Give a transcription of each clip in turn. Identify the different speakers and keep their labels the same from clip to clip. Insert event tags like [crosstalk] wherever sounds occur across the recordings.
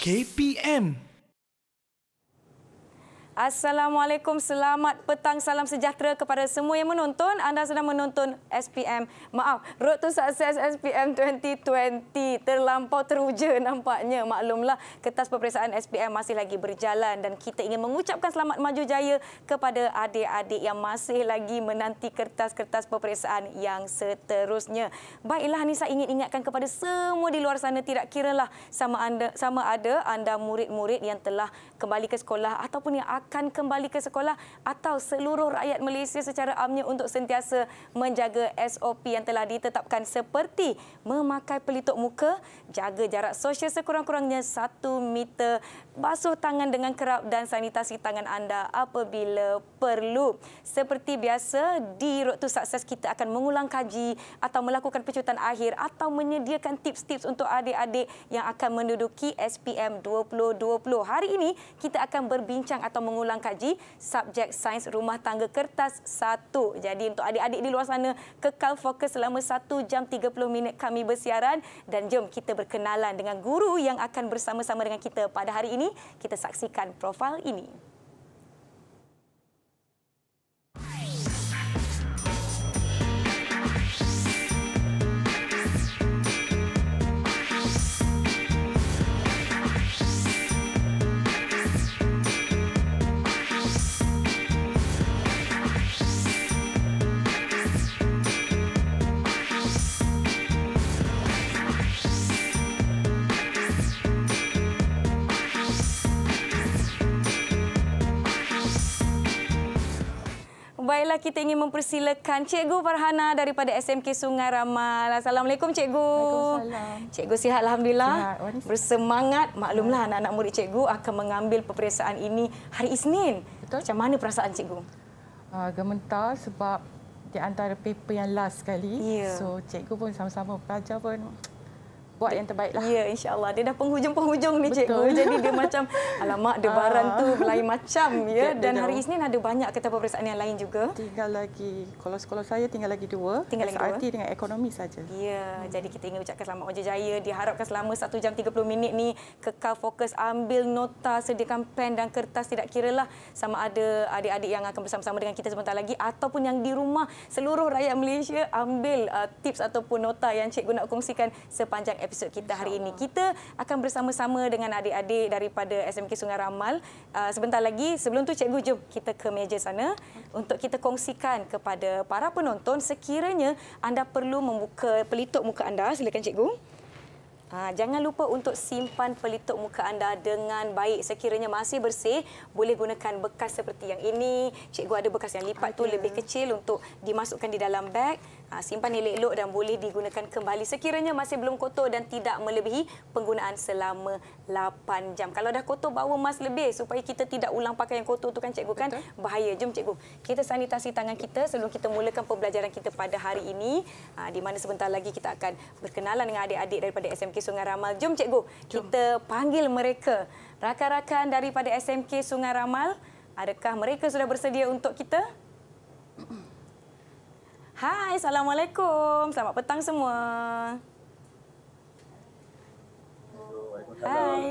Speaker 1: KPM
Speaker 2: Assalamualaikum, selamat petang, salam sejahtera kepada semua yang menonton. Anda sedang menonton SPM, maaf, Road to Success SPM 2020. Terlampau teruja nampaknya. Maklumlah, kertas peperiksaan SPM masih lagi berjalan dan kita ingin mengucapkan selamat maju jaya kepada adik-adik yang masih lagi menanti kertas-kertas peperiksaan yang seterusnya. Baiklah, Anissa ingin ingatkan kepada semua di luar sana, tidak kiralah sama anda, sama ada anda murid-murid yang telah kembali ke sekolah ataupun yang akan kembali ke sekolah atau seluruh rakyat Malaysia secara amnya untuk sentiasa menjaga SOP yang telah ditetapkan seperti memakai pelitup muka, jaga jarak sosial sekurang-kurangnya 1 meter, basuh tangan dengan kerap dan sanitasi tangan anda apabila perlu. Seperti biasa, di Road to Success kita akan mengulang kaji atau melakukan pecutan akhir atau menyediakan tips-tips untuk adik-adik yang akan menduduki SPM 2020. Hari ini kita akan berbincang atau mengulang kaji subjek sains rumah tangga kertas 1. Jadi untuk adik-adik di luar sana, kekal fokus selama 1 jam 30 minit kami bersiaran dan jom kita berkenalan dengan guru yang akan bersama-sama dengan kita pada hari ini. Kita saksikan profil ini. Baiklah kita ingin mempersilakan Cikgu Farhana daripada SMK Sungai Ramal. Assalamualaikum Cikgu. Waalaikumsalam. Cikgu sihat Alhamdulillah. Sihat. Bersemangat. Maklumlah ya. anak-anak murid Cikgu akan mengambil peperiksaan ini hari Isnin. Betul. Macam mana perasaan Cikgu? Uh,
Speaker 3: ah, gementar sebab di antara paper yang last sekali. Yeah. So Cikgu pun sama-sama pelajar pun
Speaker 2: buat yang terbaik lah. Ya, insyaAllah. Dia dah penghujung-penghujung ni, Cikgu. Betul. Jadi dia macam, alamak, debaran ah. tu lain macam. ya. Dan hari Isnin ada banyak kereta peperiksaan yang lain juga. Tinggal lagi, kalau sekolah saya tinggal lagi dua. Tinggal lagi dua. dua. dengan ekonomi saja. Ya, hmm. jadi kita ingin ucapkan selamat Ojai Jaya. Diharapkan selama 1 jam 30 minit ni kekal fokus ambil nota, sediakan pen dan kertas tidak kira lah sama ada adik-adik yang akan bersama-sama dengan kita sebentar lagi ataupun yang di rumah seluruh rakyat Malaysia ambil uh, tips ataupun nota yang cikgu nak kongsikan sepanjang episod kita hari ini. Kita akan bersama-sama dengan adik-adik daripada SMK Sungai Ramal. Ah, sebentar lagi, sebelum tu cikgu jom kita ke meja sana untuk kita kongsikan kepada para penonton sekiranya anda perlu membuka pelitup muka anda. Silakan cikgu. Ah, jangan lupa untuk simpan pelitup muka anda dengan baik. Sekiranya masih bersih, boleh gunakan bekas seperti yang ini. Cikgu ada bekas yang lipat okay. tu lebih kecil untuk dimasukkan di dalam beg ha, simpan elok-elok dan boleh digunakan kembali sekiranya masih belum kotor dan tidak melebihi penggunaan selama 8 jam. Kalau dah kotor bawa mas lebih supaya kita tidak ulang pakai yang kotor tu kan cikgu kan Betul. bahaya. Jom cikgu. Kita sanitasi tangan kita sebelum kita mulakan pembelajaran kita pada hari ini ha, di mana sebentar lagi kita akan berkenalan dengan adik-adik daripada SMK Sungai Ramal. Jom cikgu. Jom. Kita panggil mereka. Rakan-rakan daripada SMK Sungai Ramal, adakah mereka sudah bersedia untuk kita? Hai, Assalamualaikum. Selamat petang semua. Hai.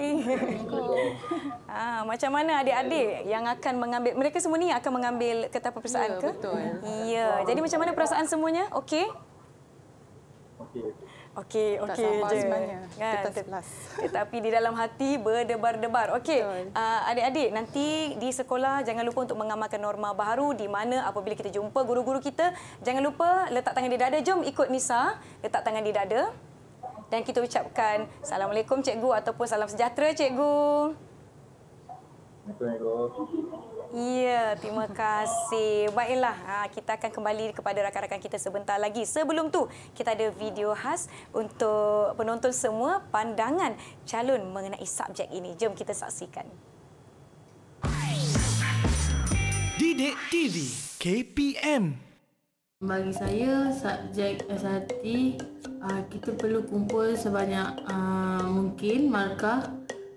Speaker 2: Ha, [laughs] macam mana adik-adik yang akan mengambil, mereka semua ni akan mengambil kertas peperiksaan ya, ke? Ya, betul. Ya, jadi macam mana perasaan semuanya? Okey, okey. Okey, okey je. Sebenarnya. Kan? Kelas. [laughs] Tetapi di dalam hati berdebar-debar. Okey, uh, adik-adik nanti di sekolah jangan lupa untuk mengamalkan norma baru di mana apabila kita jumpa guru-guru kita, jangan lupa letak tangan di dada. Jom ikut Nisa, letak tangan di dada. Dan kita ucapkan Assalamualaikum Cikgu ataupun salam sejahtera Cikgu.
Speaker 1: Assalamualaikum.
Speaker 2: Ya, terima kasih. Baiklah, ah, kita akan kembali kepada rakan-rakan kita sebentar lagi. Sebelum tu, kita ada video khas untuk penonton semua pandangan calon mengenai subjek ini. Jom kita saksikan.
Speaker 1: Didik TV KPM bagi saya subjek SAT ah, kita perlu kumpul
Speaker 3: sebanyak ah, mungkin markah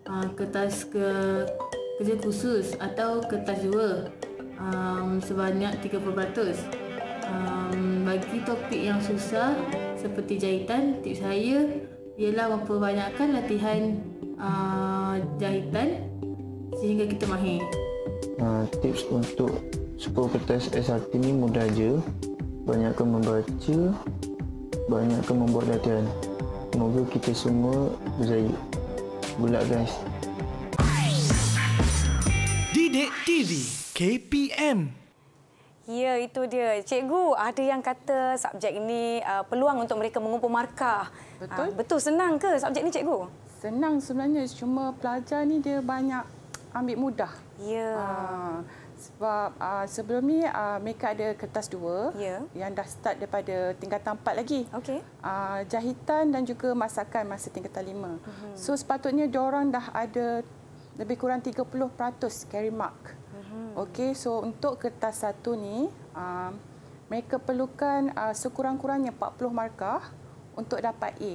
Speaker 3: uh, kertas ke kerja khusus atau kertas jua um, sebanyak 30%. Um, bagi topik yang susah seperti jahitan, tip saya ialah memperbanyakkan latihan uh, jahitan sehingga kita mahir.
Speaker 2: Uh, tips untuk sepuluh kertas SRT ini mudah je. Banyakkan membaca, banyakkan membuat latihan. Semoga kita semua berjaya. Good luck guys.
Speaker 1: Sidik TV KPM. Ya, itu dia.
Speaker 2: Cikgu, ada yang kata subjek ini uh, peluang untuk mereka mengumpul markah. Betul. Uh, betul senang ke subjek ini, cikgu?
Speaker 3: Senang sebenarnya. Cuma pelajar ni dia banyak ambil mudah. Ya. Uh, sebab uh, sebelum ni uh, mereka ada kertas dua ya. yang dah start daripada tingkatan empat lagi. Okey. Uh, jahitan dan juga masakan masa tingkatan lima. Uh-huh. So sepatutnya diorang dah ada lebih kurang 30% carry mark. Mm -hmm. Okey, so untuk kertas satu ni, uh, mereka perlukan uh, sekurang-kurangnya 40 markah untuk dapat A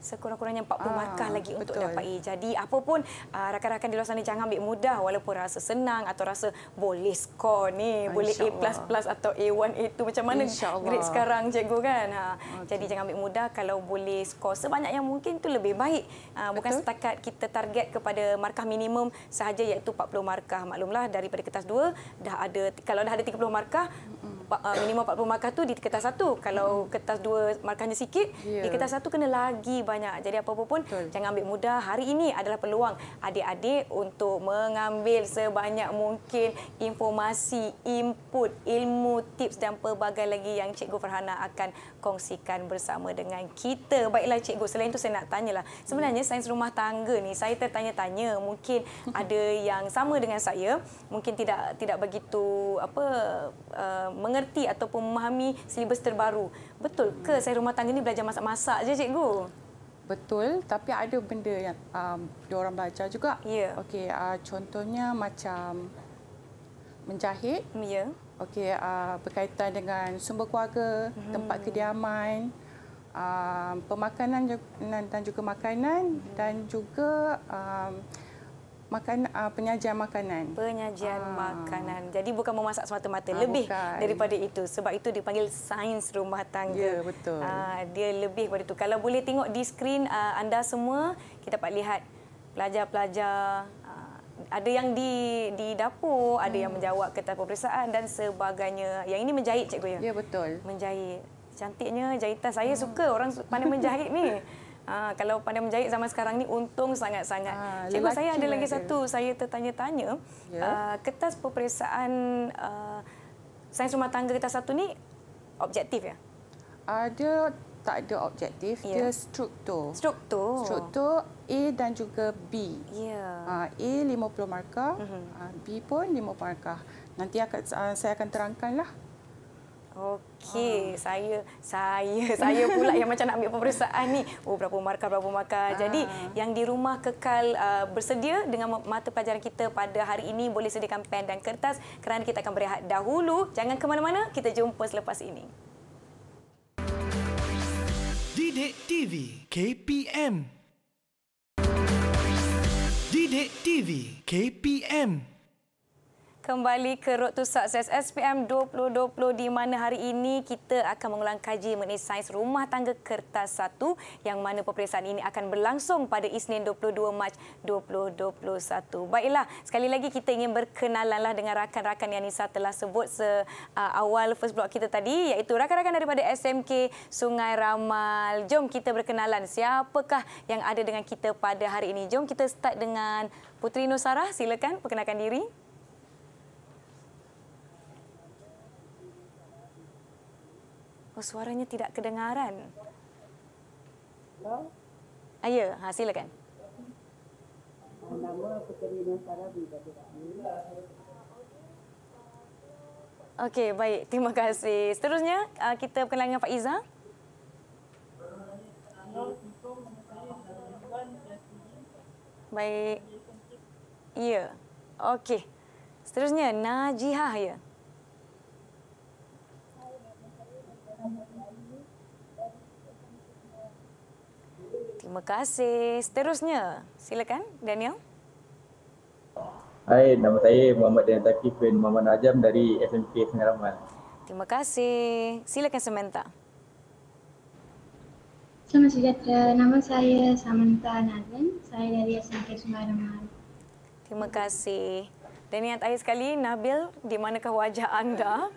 Speaker 2: sekurang-kurangnya 40 ah, markah lagi untuk betul. dapat A. Jadi apa pun uh, rakan-rakan di luar sana jangan ambil mudah walaupun rasa senang atau rasa boleh skor ni, Insya ah, boleh A++ Allah. atau A1 A2 macam mana grade sekarang cikgu kan. Ha. Ah, okay. Jadi jangan ambil mudah kalau boleh skor sebanyak yang mungkin tu lebih baik. Uh, bukan betul. setakat kita target kepada markah minimum sahaja iaitu 40 markah. Maklumlah daripada kertas 2 dah ada kalau dah ada 30 markah mm-hmm uh, minimum 40 markah tu di kertas satu. Kalau hmm. kertas dua markahnya sikit, yeah. di ya. kertas satu kena lagi banyak. Jadi apa pun Betul. jangan ambil mudah. Hari ini adalah peluang adik-adik untuk mengambil sebanyak mungkin informasi, input, ilmu, tips dan pelbagai lagi yang Cikgu Farhana akan kongsikan bersama dengan kita. Baiklah Cikgu, selain itu saya nak tanyalah. Sebenarnya sains rumah tangga ni saya tertanya-tanya mungkin [laughs] ada yang sama dengan saya, mungkin tidak tidak begitu apa uh, ah, mengerti mengerti ataupun memahami silibus terbaru. Betul ke saya rumah tangga ni belajar masak-masak je cikgu?
Speaker 3: Betul, tapi ada benda yang um, diorang belajar juga. Ya. Okey, uh, contohnya macam menjahit. Ya. Okey, uh, berkaitan dengan sumber keluarga, hmm. tempat kediaman, um, pemakanan dan juga makanan hmm. dan juga um, makan uh, penyajian
Speaker 2: makanan. Penyajian ah. makanan. Jadi bukan memasak semata-mata, ah, lebih bukan. daripada itu. Sebab itu dipanggil sains rumah tangga. Ya, betul. Ah, dia lebih daripada itu. Kalau boleh tengok di skrin uh, anda semua, kita dapat lihat pelajar-pelajar ada yang di di dapur, hmm. ada yang hmm. menjawab kertas peperiksaan dan sebagainya. Yang ini menjahit cikgu ya? Ya betul. Menjahit. Cantiknya jahitan saya hmm. suka orang pandai menjahit ni. [laughs] Ha, kalau pandai menjahit zaman sekarang ni untung sangat-sangat. Ha, Cikgu, saya ada lagi ada. satu saya tertanya-tanya. Ya. Uh, kertas peperiksaan uh, sains rumah tangga kertas satu ni objektif ya?
Speaker 3: Ada tak ada objektif, ya. dia
Speaker 2: struktur. Struktur. Struktur
Speaker 3: A dan juga B.
Speaker 2: Ya.
Speaker 3: A 50 markah, uh mhm. -huh. B pun 50 markah. Nanti akan, saya akan terangkanlah
Speaker 2: Okey, ha. saya saya [laughs] saya pula yang macam nak ambil peperiksaan ni. Oh berapa markah berapa markah. Ha. Jadi yang di rumah kekal uh, bersedia dengan mata pelajaran kita pada hari ini boleh sediakan pen dan kertas kerana kita akan berehat dahulu. Jangan ke mana-mana, kita jumpa selepas ini.
Speaker 1: Dide TV KPM Dide TV KPM
Speaker 2: kembali ke Road to Success SPM 2020 di mana hari ini kita akan mengulang kaji mengenai sains rumah tangga kertas 1 yang mana peperiksaan ini akan berlangsung pada Isnin 22 Mac 2021. Baiklah, sekali lagi kita ingin berkenalanlah dengan rakan-rakan yang Nisa telah sebut se awal first block kita tadi iaitu rakan-rakan daripada SMK Sungai Ramal. Jom kita berkenalan siapakah yang ada dengan kita pada hari ini. Jom kita start dengan Putri Nusarah, silakan perkenalkan diri. Apa oh, suaranya tidak kedengaran? Hello? Ah, ya, ha, silakan. Okey, baik. Terima kasih. Seterusnya, ah, kita berkenalan dengan Pak Iza. Baik. Ya. Okey. Seterusnya, Najihah ya. Terima kasih. Seterusnya, silakan Daniel.
Speaker 1: Hai, nama saya Muhammad Daniel Takif bin Muhammad Najam dari SMK Senyaraman.
Speaker 2: Terima kasih. Silakan Samantha.
Speaker 1: Selamat sejahtera. Nama saya Samantha
Speaker 4: Nazan.
Speaker 2: Saya dari SMK Senyaraman. Terima kasih. Dan yang terakhir sekali, Nabil, di manakah wajah anda? Hai.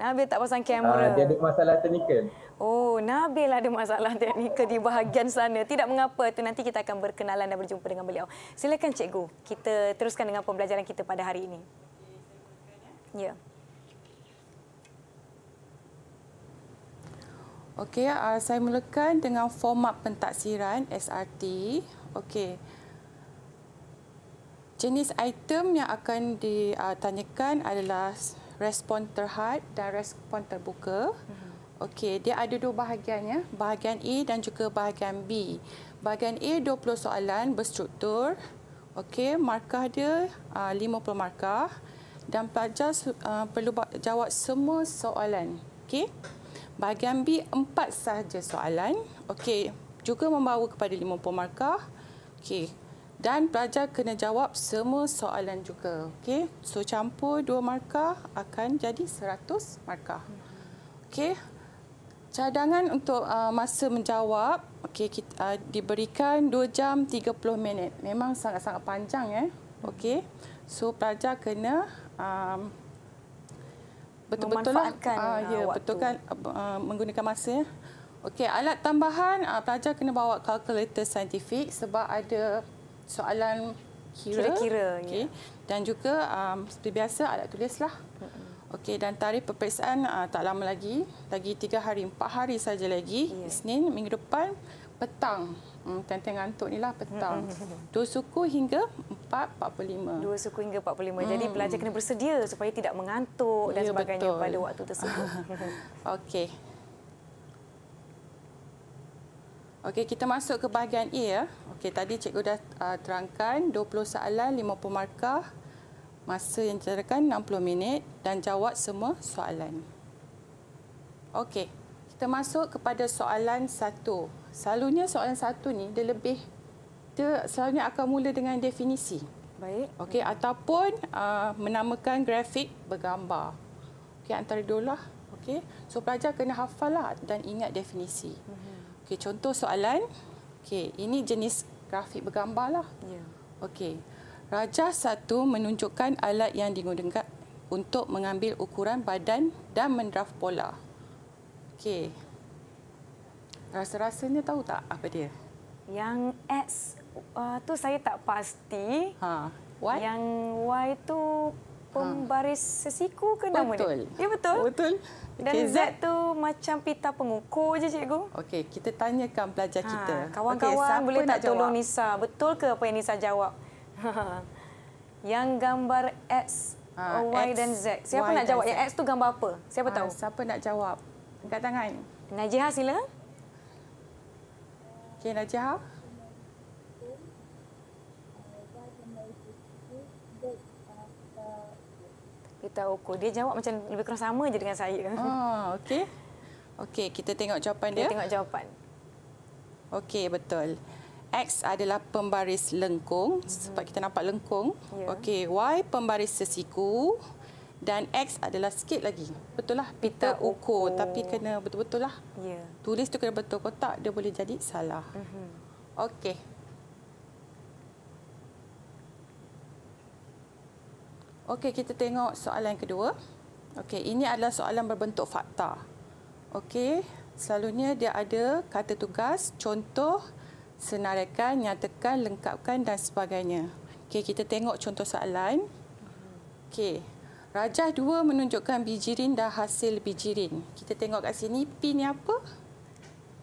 Speaker 2: Nabil tak pasang ah, kamera. Uh, dia ada
Speaker 1: masalah teknikal.
Speaker 2: Oh, Nabil ada masalah [laughs] teknikal di bahagian sana. Tidak mengapa, tu nanti kita akan berkenalan dan berjumpa dengan beliau. Silakan cikgu, kita teruskan dengan pembelajaran kita pada hari ini. Ya.
Speaker 3: Okey, uh, saya mulakan dengan format pentaksiran SRT. Okey. Jenis item yang akan ditanyakan adalah respon terhad dan respon terbuka. Mm-hmm. Okey, dia ada dua bahagiannya, bahagian A dan juga bahagian B. Bahagian A 20 soalan berstruktur. Okey, markah dia ah, uh, 50 markah dan pelajar uh, perlu jawab semua soalan. Okey. Bahagian B empat sahaja soalan. Okey, juga membawa kepada 50 markah. Okey, dan pelajar kena jawab semua soalan juga. Okey. So campur dua markah akan jadi seratus markah. Okey. Cadangan untuk uh, masa menjawab, okey kita uh, diberikan dua jam tiga puluh minit. Memang sangat-sangat panjang eh. Okey. So pelajar kena um, betul-betul manfaatkan lah. Ah, uh, ya betul kan uh, menggunakan masa ya. Okey, alat tambahan uh, pelajar kena bawa kalkulator saintifik sebab ada soalan kira kira okay. yeah. dan juga um, seperti biasa alat tulislah okey dan tarikh peperiksaan uh, tak lama lagi lagi 3 hari 4 hari saja lagi yeah. Isnin minggu depan petang hmm, tenteng ngantuk ni lah petang dua suku hingga
Speaker 2: 4.45 dua suku hingga 4.45 hmm. jadi pelajar kena bersedia supaya tidak mengantuk yeah, dan ya, sebagainya betul. pada waktu tersebut
Speaker 3: [laughs] [laughs] okey Okey, kita masuk ke bahagian A ya. Okey, tadi cikgu dah uh, terangkan 20 soalan 50 markah. Masa yang diterangkan 60 minit dan jawab semua soalan. Okey, kita masuk kepada soalan satu. Selalunya soalan satu ni dia lebih dia selalunya akan mula dengan definisi. Baik. Okey, ataupun uh, menamakan grafik bergambar. Okey, antara dua lah. Okey. So pelajar kena hafal lah dan ingat definisi. Uh-huh. Okey, contoh soalan. Okey, ini jenis grafik bergambar lah. Ya. Okey. Raja satu menunjukkan alat yang digunakan untuk mengambil ukuran badan dan mendraft pola. Okey.
Speaker 2: Rasa-rasanya tahu tak apa dia? Yang X uh, tu saya tak pasti. Ha. Y? Yang Y tu pembaris ha. sesiku ke betul. nama dia? Ya betul. Betul. Dan okay, Z tu macam pita pengukur je cikgu. Okey, kita tanyakan pelajar ha. kita. Kawan-kawan okay, boleh tak jawab? tolong Nisa? Betul ke apa yang Nisa jawab? [laughs] yang gambar X, ha, Y X, dan Z. Siapa y nak jawab? Z. Yang X tu gambar apa? Siapa ha, tahu? Siapa nak jawab? Angkat tangan. Najihah sila. Okey, Najihah. Rita Oko. Dia jawab macam lebih kurang sama je dengan saya. Ah, okey. Okey, kita tengok jawapan dia. Kita tengok jawapan.
Speaker 3: Okey, betul. X adalah pembaris lengkung mm-hmm. sebab kita nampak lengkung. Yeah. Okey, Y pembaris sesiku dan X adalah sikit lagi. Betul lah pita ukur tapi kena betul-betul lah. Yeah. Tulis tu kena betul kotak dia boleh jadi salah. Mm-hmm. Okey. Okey, kita tengok soalan kedua. Okey, ini adalah soalan berbentuk fakta. Okey, selalunya dia ada kata tugas, contoh, senaraikan, nyatakan, lengkapkan dan sebagainya. Okey, kita tengok contoh soalan. Okey, rajah dua menunjukkan bijirin dan hasil bijirin. Kita tengok kat sini P ni apa?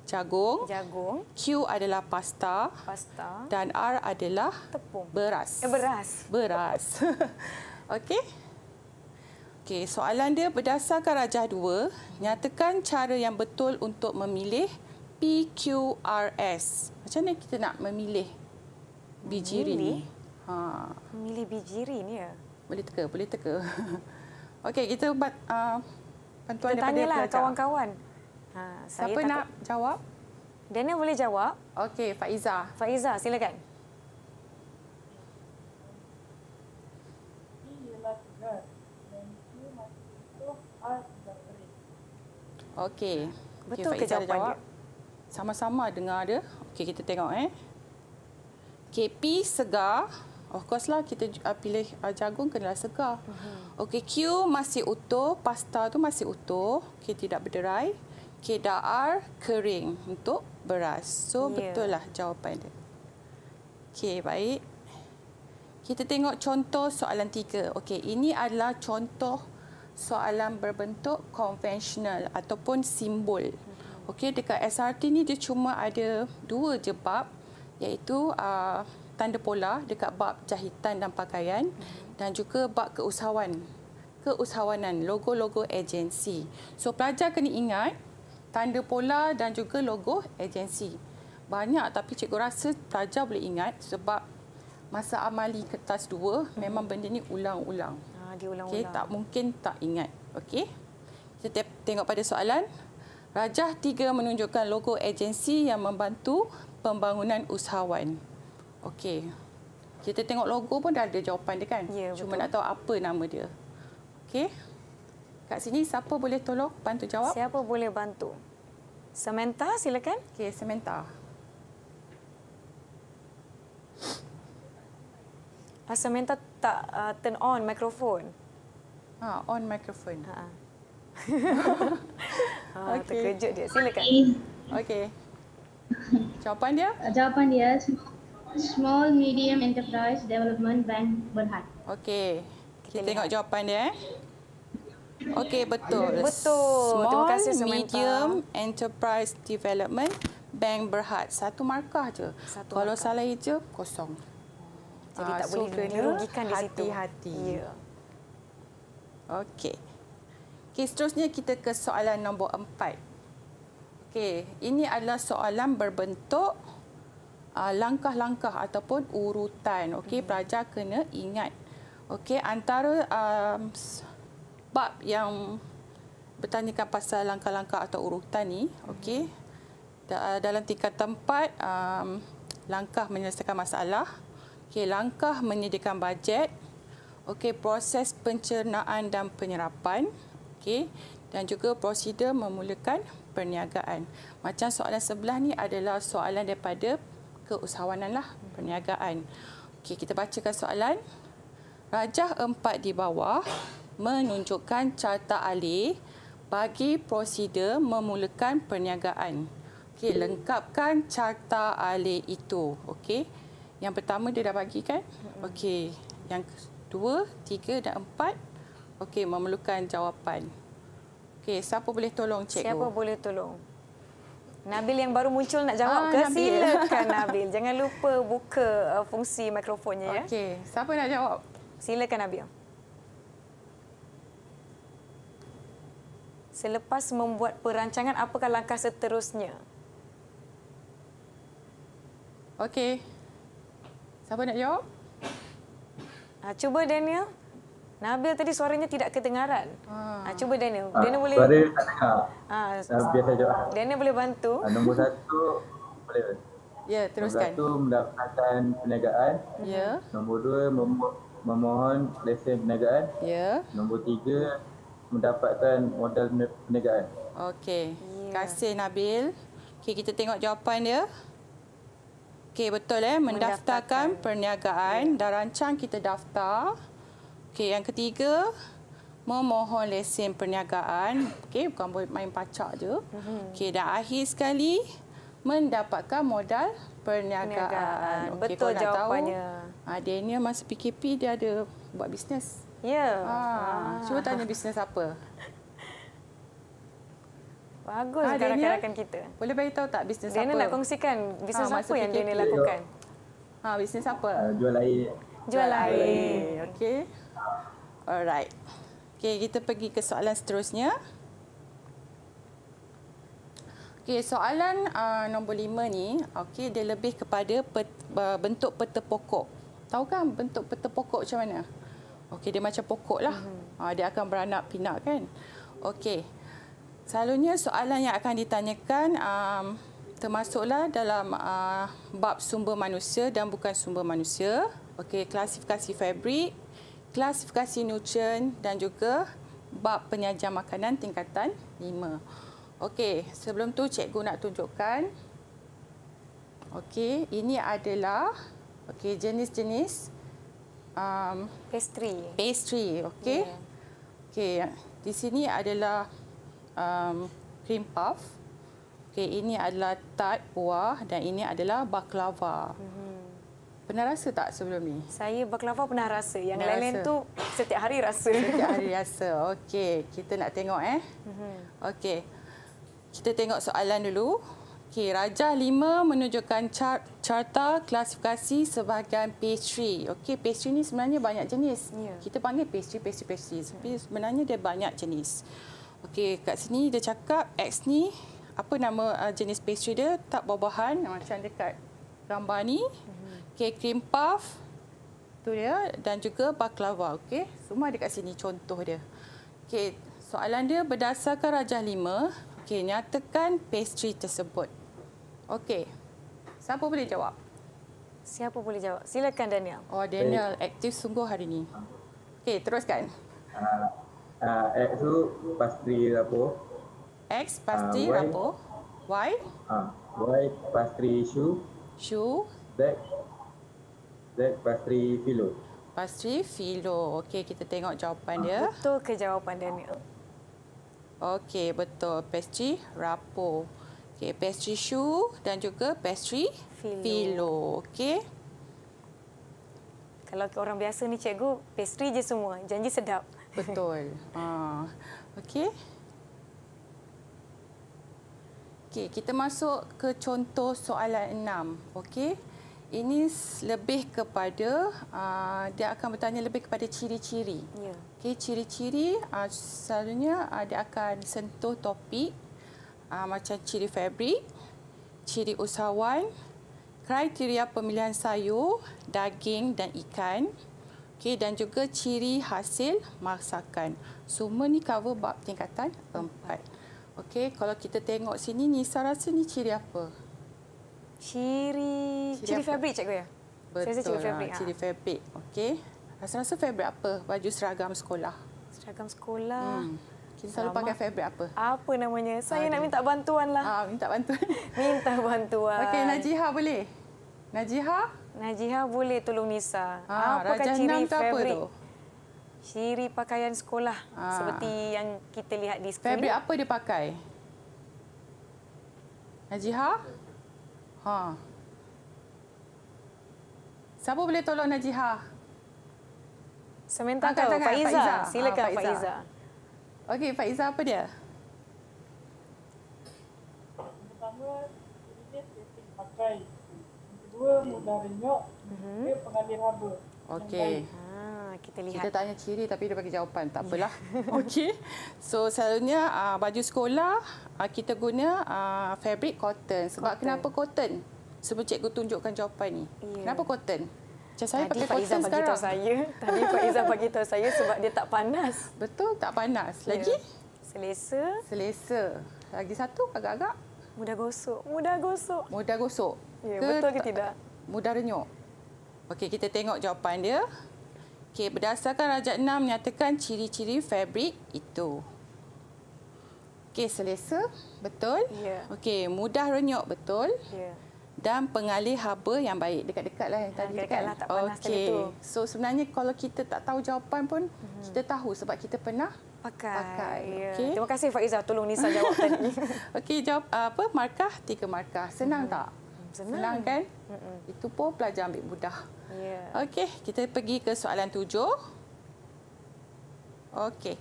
Speaker 3: Jagung.
Speaker 2: Jagung.
Speaker 3: Q adalah pasta.
Speaker 2: Pasta. Dan
Speaker 3: R adalah
Speaker 2: tepung. Beras. Eh, beras.
Speaker 3: Beras. [laughs] Okey. Okey, soalan dia berdasarkan rajah 2, nyatakan cara yang betul untuk memilih PQRS. Macam mana kita nak memilih bijiri ni? Ha,
Speaker 2: memilih bijiri ni ya.
Speaker 3: Boleh teka, boleh teka. [laughs] Okey, kita buat a
Speaker 2: uh, bantuan kita daripada pelajar. kawan-kawan. Ha, Siapa nak jawab? Daniel boleh jawab. Okey, Faiza. Faiza, silakan.
Speaker 3: Okey. Betul okay, ke jawapan jawab. dia? Sama-sama dengar dia. Okey, kita tengok eh. KP segar. Of course lah kita ah, pilih ah, jagung kena segar. Uh mhm. -huh. Okey, Q masih utuh, pasta tu masih utuh, okay, tidak berderai. K R kering untuk beras. So yeah. betul lah jawapan dia. Okey, baik. Kita tengok contoh soalan tiga. Okey, ini adalah contoh soalan berbentuk konvensional ataupun simbol. Okey, dekat SRT ni dia cuma ada dua je bab iaitu uh, tanda pola dekat bab jahitan dan pakaian dan juga bab keusahawan. Keusahawanan, logo-logo agensi. So pelajar kena ingat tanda pola dan juga logo agensi. Banyak tapi cikgu rasa pelajar boleh ingat sebab masa amali kertas dua memang benda ni ulang-ulang
Speaker 2: diulang-ulang. Okay, tak
Speaker 3: mungkin tak ingat. Okey. Kita tengok pada soalan. Rajah 3 menunjukkan logo agensi yang membantu pembangunan usahawan. Okey. Kita tengok logo pun dah ada jawapan dia kan? Ya, betul. Cuma nak tahu apa nama dia. Okey. Kak sini siapa boleh tolong bantu jawab? Siapa boleh bantu? Samantha silakan. Okey,
Speaker 2: Samantha. Ah, Samantha tak uh, turn on mikrofon. Ha, on mikrofon. Ha. Ha. [laughs] ha, okay. Terkejut dia. Silakan. Okay.
Speaker 3: Jawapan dia? Uh, jawapan dia small medium enterprise development bank Berhad. Okey. Kita, Kita tengok jawapan dia eh. Okey, betul. Betul. Small, Terima kasih Medium enterprise development bank Berhad. Satu markah je. Kalau salah je kosong jadi ah, tak so boleh dirugikan di situ. Hati-hati. Ya. ya. Okey. Okey, seterusnya kita ke soalan nombor empat. Okey, ini adalah soalan berbentuk ah, langkah-langkah uh, ataupun urutan. Okey, hmm. pelajar kena ingat. Okey, antara um, bab yang bertanyakan pasal langkah-langkah atau urutan ni, hmm. dalam tingkat tempat um, langkah menyelesaikan masalah. Okey, langkah menyediakan bajet. Okey, proses pencernaan dan penyerapan. Okey, dan juga prosedur memulakan perniagaan. Macam soalan sebelah ni adalah soalan daripada keusahawanan lah, perniagaan. Okey, kita bacakan soalan. Rajah empat di bawah menunjukkan carta alih bagi prosedur memulakan perniagaan. Okey, lengkapkan carta alih itu. Okey. Yang pertama dia dah bagi kan? Okey. Yang dua, tiga dan empat. Okey, memerlukan jawapan.
Speaker 2: Okey, siapa boleh tolong cikgu? Siapa boleh tolong? Nabil yang baru muncul nak jawab ah, ke? Nabil. Silakan [laughs] Nabil. Jangan lupa buka uh, fungsi mikrofonnya. Ya? Okey, siapa nak jawab? Silakan Nabil. Selepas membuat perancangan, apakah langkah seterusnya? Okey. Siapa nak jawab? Ha, cuba Daniel. Nabil tadi suaranya tidak kedengaran. Ha. cuba Daniel. Ha, Daniel boleh. Suara Ha, biasa jawab. Daniel boleh bantu. Ha, nombor
Speaker 1: satu boleh.
Speaker 2: Ya,
Speaker 3: teruskan. Nombor satu
Speaker 1: mendapatkan perniagaan. Ya. Nombor dua memohon lesen penegaan. Ya. Nombor tiga mendapatkan modal penegaan.
Speaker 3: Okey. ya. kasih Nabil. Okey, kita tengok jawapan dia. Okey betul eh mendaftarkan perniagaan ya. rancang kita daftar. Okey yang ketiga memohon lesen perniagaan. Okey bukan main pacak je. Mhm. Okey dan akhir sekali mendapatkan modal perniagaan. Betul Okay, betul jawapannya. Ah Daniel masa PKP dia ada buat bisnes. Ya. Ha. Ha. Cuba tanya bisnes apa? Bagus ah, rakan-rakan kita. Boleh beritahu tak bisnes Dana apa? Dana nak kongsikan bisnes ha, apa yang Dana lakukan? Ha, bisnes apa? Uh,
Speaker 1: jual air. Jual air. air.
Speaker 3: Okey. Alright. Okey, kita pergi ke soalan seterusnya. Okey, soalan uh, nombor lima ni, okey, dia lebih kepada pet, uh, bentuk peta pokok. Tahu kan bentuk peta pokok macam mana? Okey, dia macam pokok lah. Mm-hmm. Uh, dia akan beranak pinak kan? Okey. Selalunya soalan yang akan ditanyakan um, termasuklah dalam uh, bab sumber manusia dan bukan sumber manusia. Okey, klasifikasi fabrik, klasifikasi nutrien dan juga bab penyajian makanan tingkatan 5. Okey, sebelum tu cikgu nak tunjukkan. Okey, ini adalah okey jenis-jenis um, pastry. Pastry, okey. Yeah. Okey, di sini adalah um, cream puff. Okay, ini adalah tart buah dan ini adalah baklava. Hmm. Pernah rasa tak sebelum ni? Saya baklava pernah rasa. Yang lain-lain tu setiap hari rasa. Setiap hari [laughs] rasa. Okey, kita nak tengok eh. Mhm. Okey. Kita tengok soalan dulu. Okey, Rajah 5 menunjukkan car- carta klasifikasi sebahagian pastry. Okey, pastry ni sebenarnya banyak jenis. Yeah. Kita panggil pastry, pastry, pastry. Tapi hmm. sebenarnya dia banyak jenis. Okey, kat sini dia cakap X ni apa nama uh, jenis pastry dia? Tak buah macam dekat gambar ni. Mm-hmm. Okey, cream puff tu dia dan juga baklava, okey. Semua ada kat sini contoh dia. Okey, soalan dia berdasarkan rajah 5, okey, nyatakan pastry tersebut. Okey. Siapa boleh jawab?
Speaker 2: Siapa boleh jawab? Silakan Daniel. Oh,
Speaker 3: Daniel aktif sungguh hari ini. Okey, teruskan.
Speaker 1: Ah, Uh, X tu pasti rapuh.
Speaker 3: X pasti ah, uh, y, rapuh. Y?
Speaker 1: Uh, y pasti shoe. Shoe. Z. Z pasti filo.
Speaker 3: Pasti filo. Okey, kita tengok jawapan uh, dia. Betul ke jawapan dia, Niel? Okey, betul. Pasti rapuh. Okey, pasti shoe dan juga pasti
Speaker 2: filo. filo. Okey. Kalau orang biasa ni cikgu, pastry je semua. Janji sedap. Betul. Ha. [laughs] Okey. Okey, kita masuk ke contoh
Speaker 3: soalan enam. Okey. Ini lebih kepada uh, dia akan bertanya lebih kepada ciri-ciri. Ya. Okey, ciri-ciri uh, selalunya uh, dia akan sentuh topik uh, macam ciri fabrik, ciri usahawan, kriteria pemilihan sayur, daging dan ikan. Okey dan juga ciri hasil masakan. Semua ni cover bab tingkatan 4. Okey, kalau kita tengok sini ni rasa ni ciri apa? Ciri ciri, ciri fabric cikgu ya. Betul. Saya ha, ciri fabric. Ha. Ciri fabric. Okey. Rasa-rasa fabric apa? Baju seragam sekolah.
Speaker 2: Seragam sekolah. Hmm. Kita selalu pakai fabric apa? Apa namanya? Saya Aduh. nak minta bantuan lah. Ah, minta bantuan. [laughs] minta bantuan. Okey, Najihah boleh? Najihah? Najihah boleh tolong Nisa. Ah, apa Apakah ciri favorit? Ciri pakaian sekolah ah. seperti yang kita lihat di sekolah. Fabrik apa dia pakai? Najihah?
Speaker 3: Ha. Siapa boleh tolong Najihah? Sementara Faiza. Faiza. Ah, Silakan ah, Faiza. Faiza. Okey, Faiza apa dia?
Speaker 4: dua mudara nyok mm-hmm. dia pengalir raba. Okey. Ha, kita lihat. Kita
Speaker 3: tanya ciri tapi dia bagi jawapan. Tak ya. apalah. [laughs] Okey. So selalunya uh, baju sekolah uh, kita guna uh, fabric cotton. Sebab cotton. kenapa cotton? Sebab cikgu tunjukkan jawapan ni. Yeah. Kenapa cotton? Macam saya pakai Faizah cotton sekarang. Tadi saya.
Speaker 2: Tadi Pak Izzah bagi tahu saya sebab dia
Speaker 3: tak panas. Betul, tak panas. Ya. Lagi? Yeah.
Speaker 2: Selesa. Selesa. Lagi satu agak-agak. Mudah gosok. Mudah gosok.
Speaker 3: Mudah gosok. Ya, ke betul ke tidak? Mudah renyuk. Okey, kita tengok jawapan dia. Okey, berdasarkan rajat 6 menyatakan ciri-ciri fabrik itu. Okey, selesa, betul? Ya. Okey, mudah renyuk, betul? Ya. Dan pengalih haba yang baik. Dekat-dekat lah yang tadi. Ha, dekat kan? lah, tak panas okay. tadi tu. So, sebenarnya kalau kita tak tahu jawapan pun, hmm. kita tahu sebab kita pernah pakai.
Speaker 2: pakai. Ya.
Speaker 3: Okay. Terima kasih Faizah, tolong Nisa jawab tadi. [laughs] Okey, jawab apa? Markah, tiga markah. Senang hmm. tak?
Speaker 4: Senang. Senang kan?
Speaker 3: Mm-mm. Itu pun pelajar ambil mudah. Yeah. Okey, kita pergi ke soalan tujuh. Okey.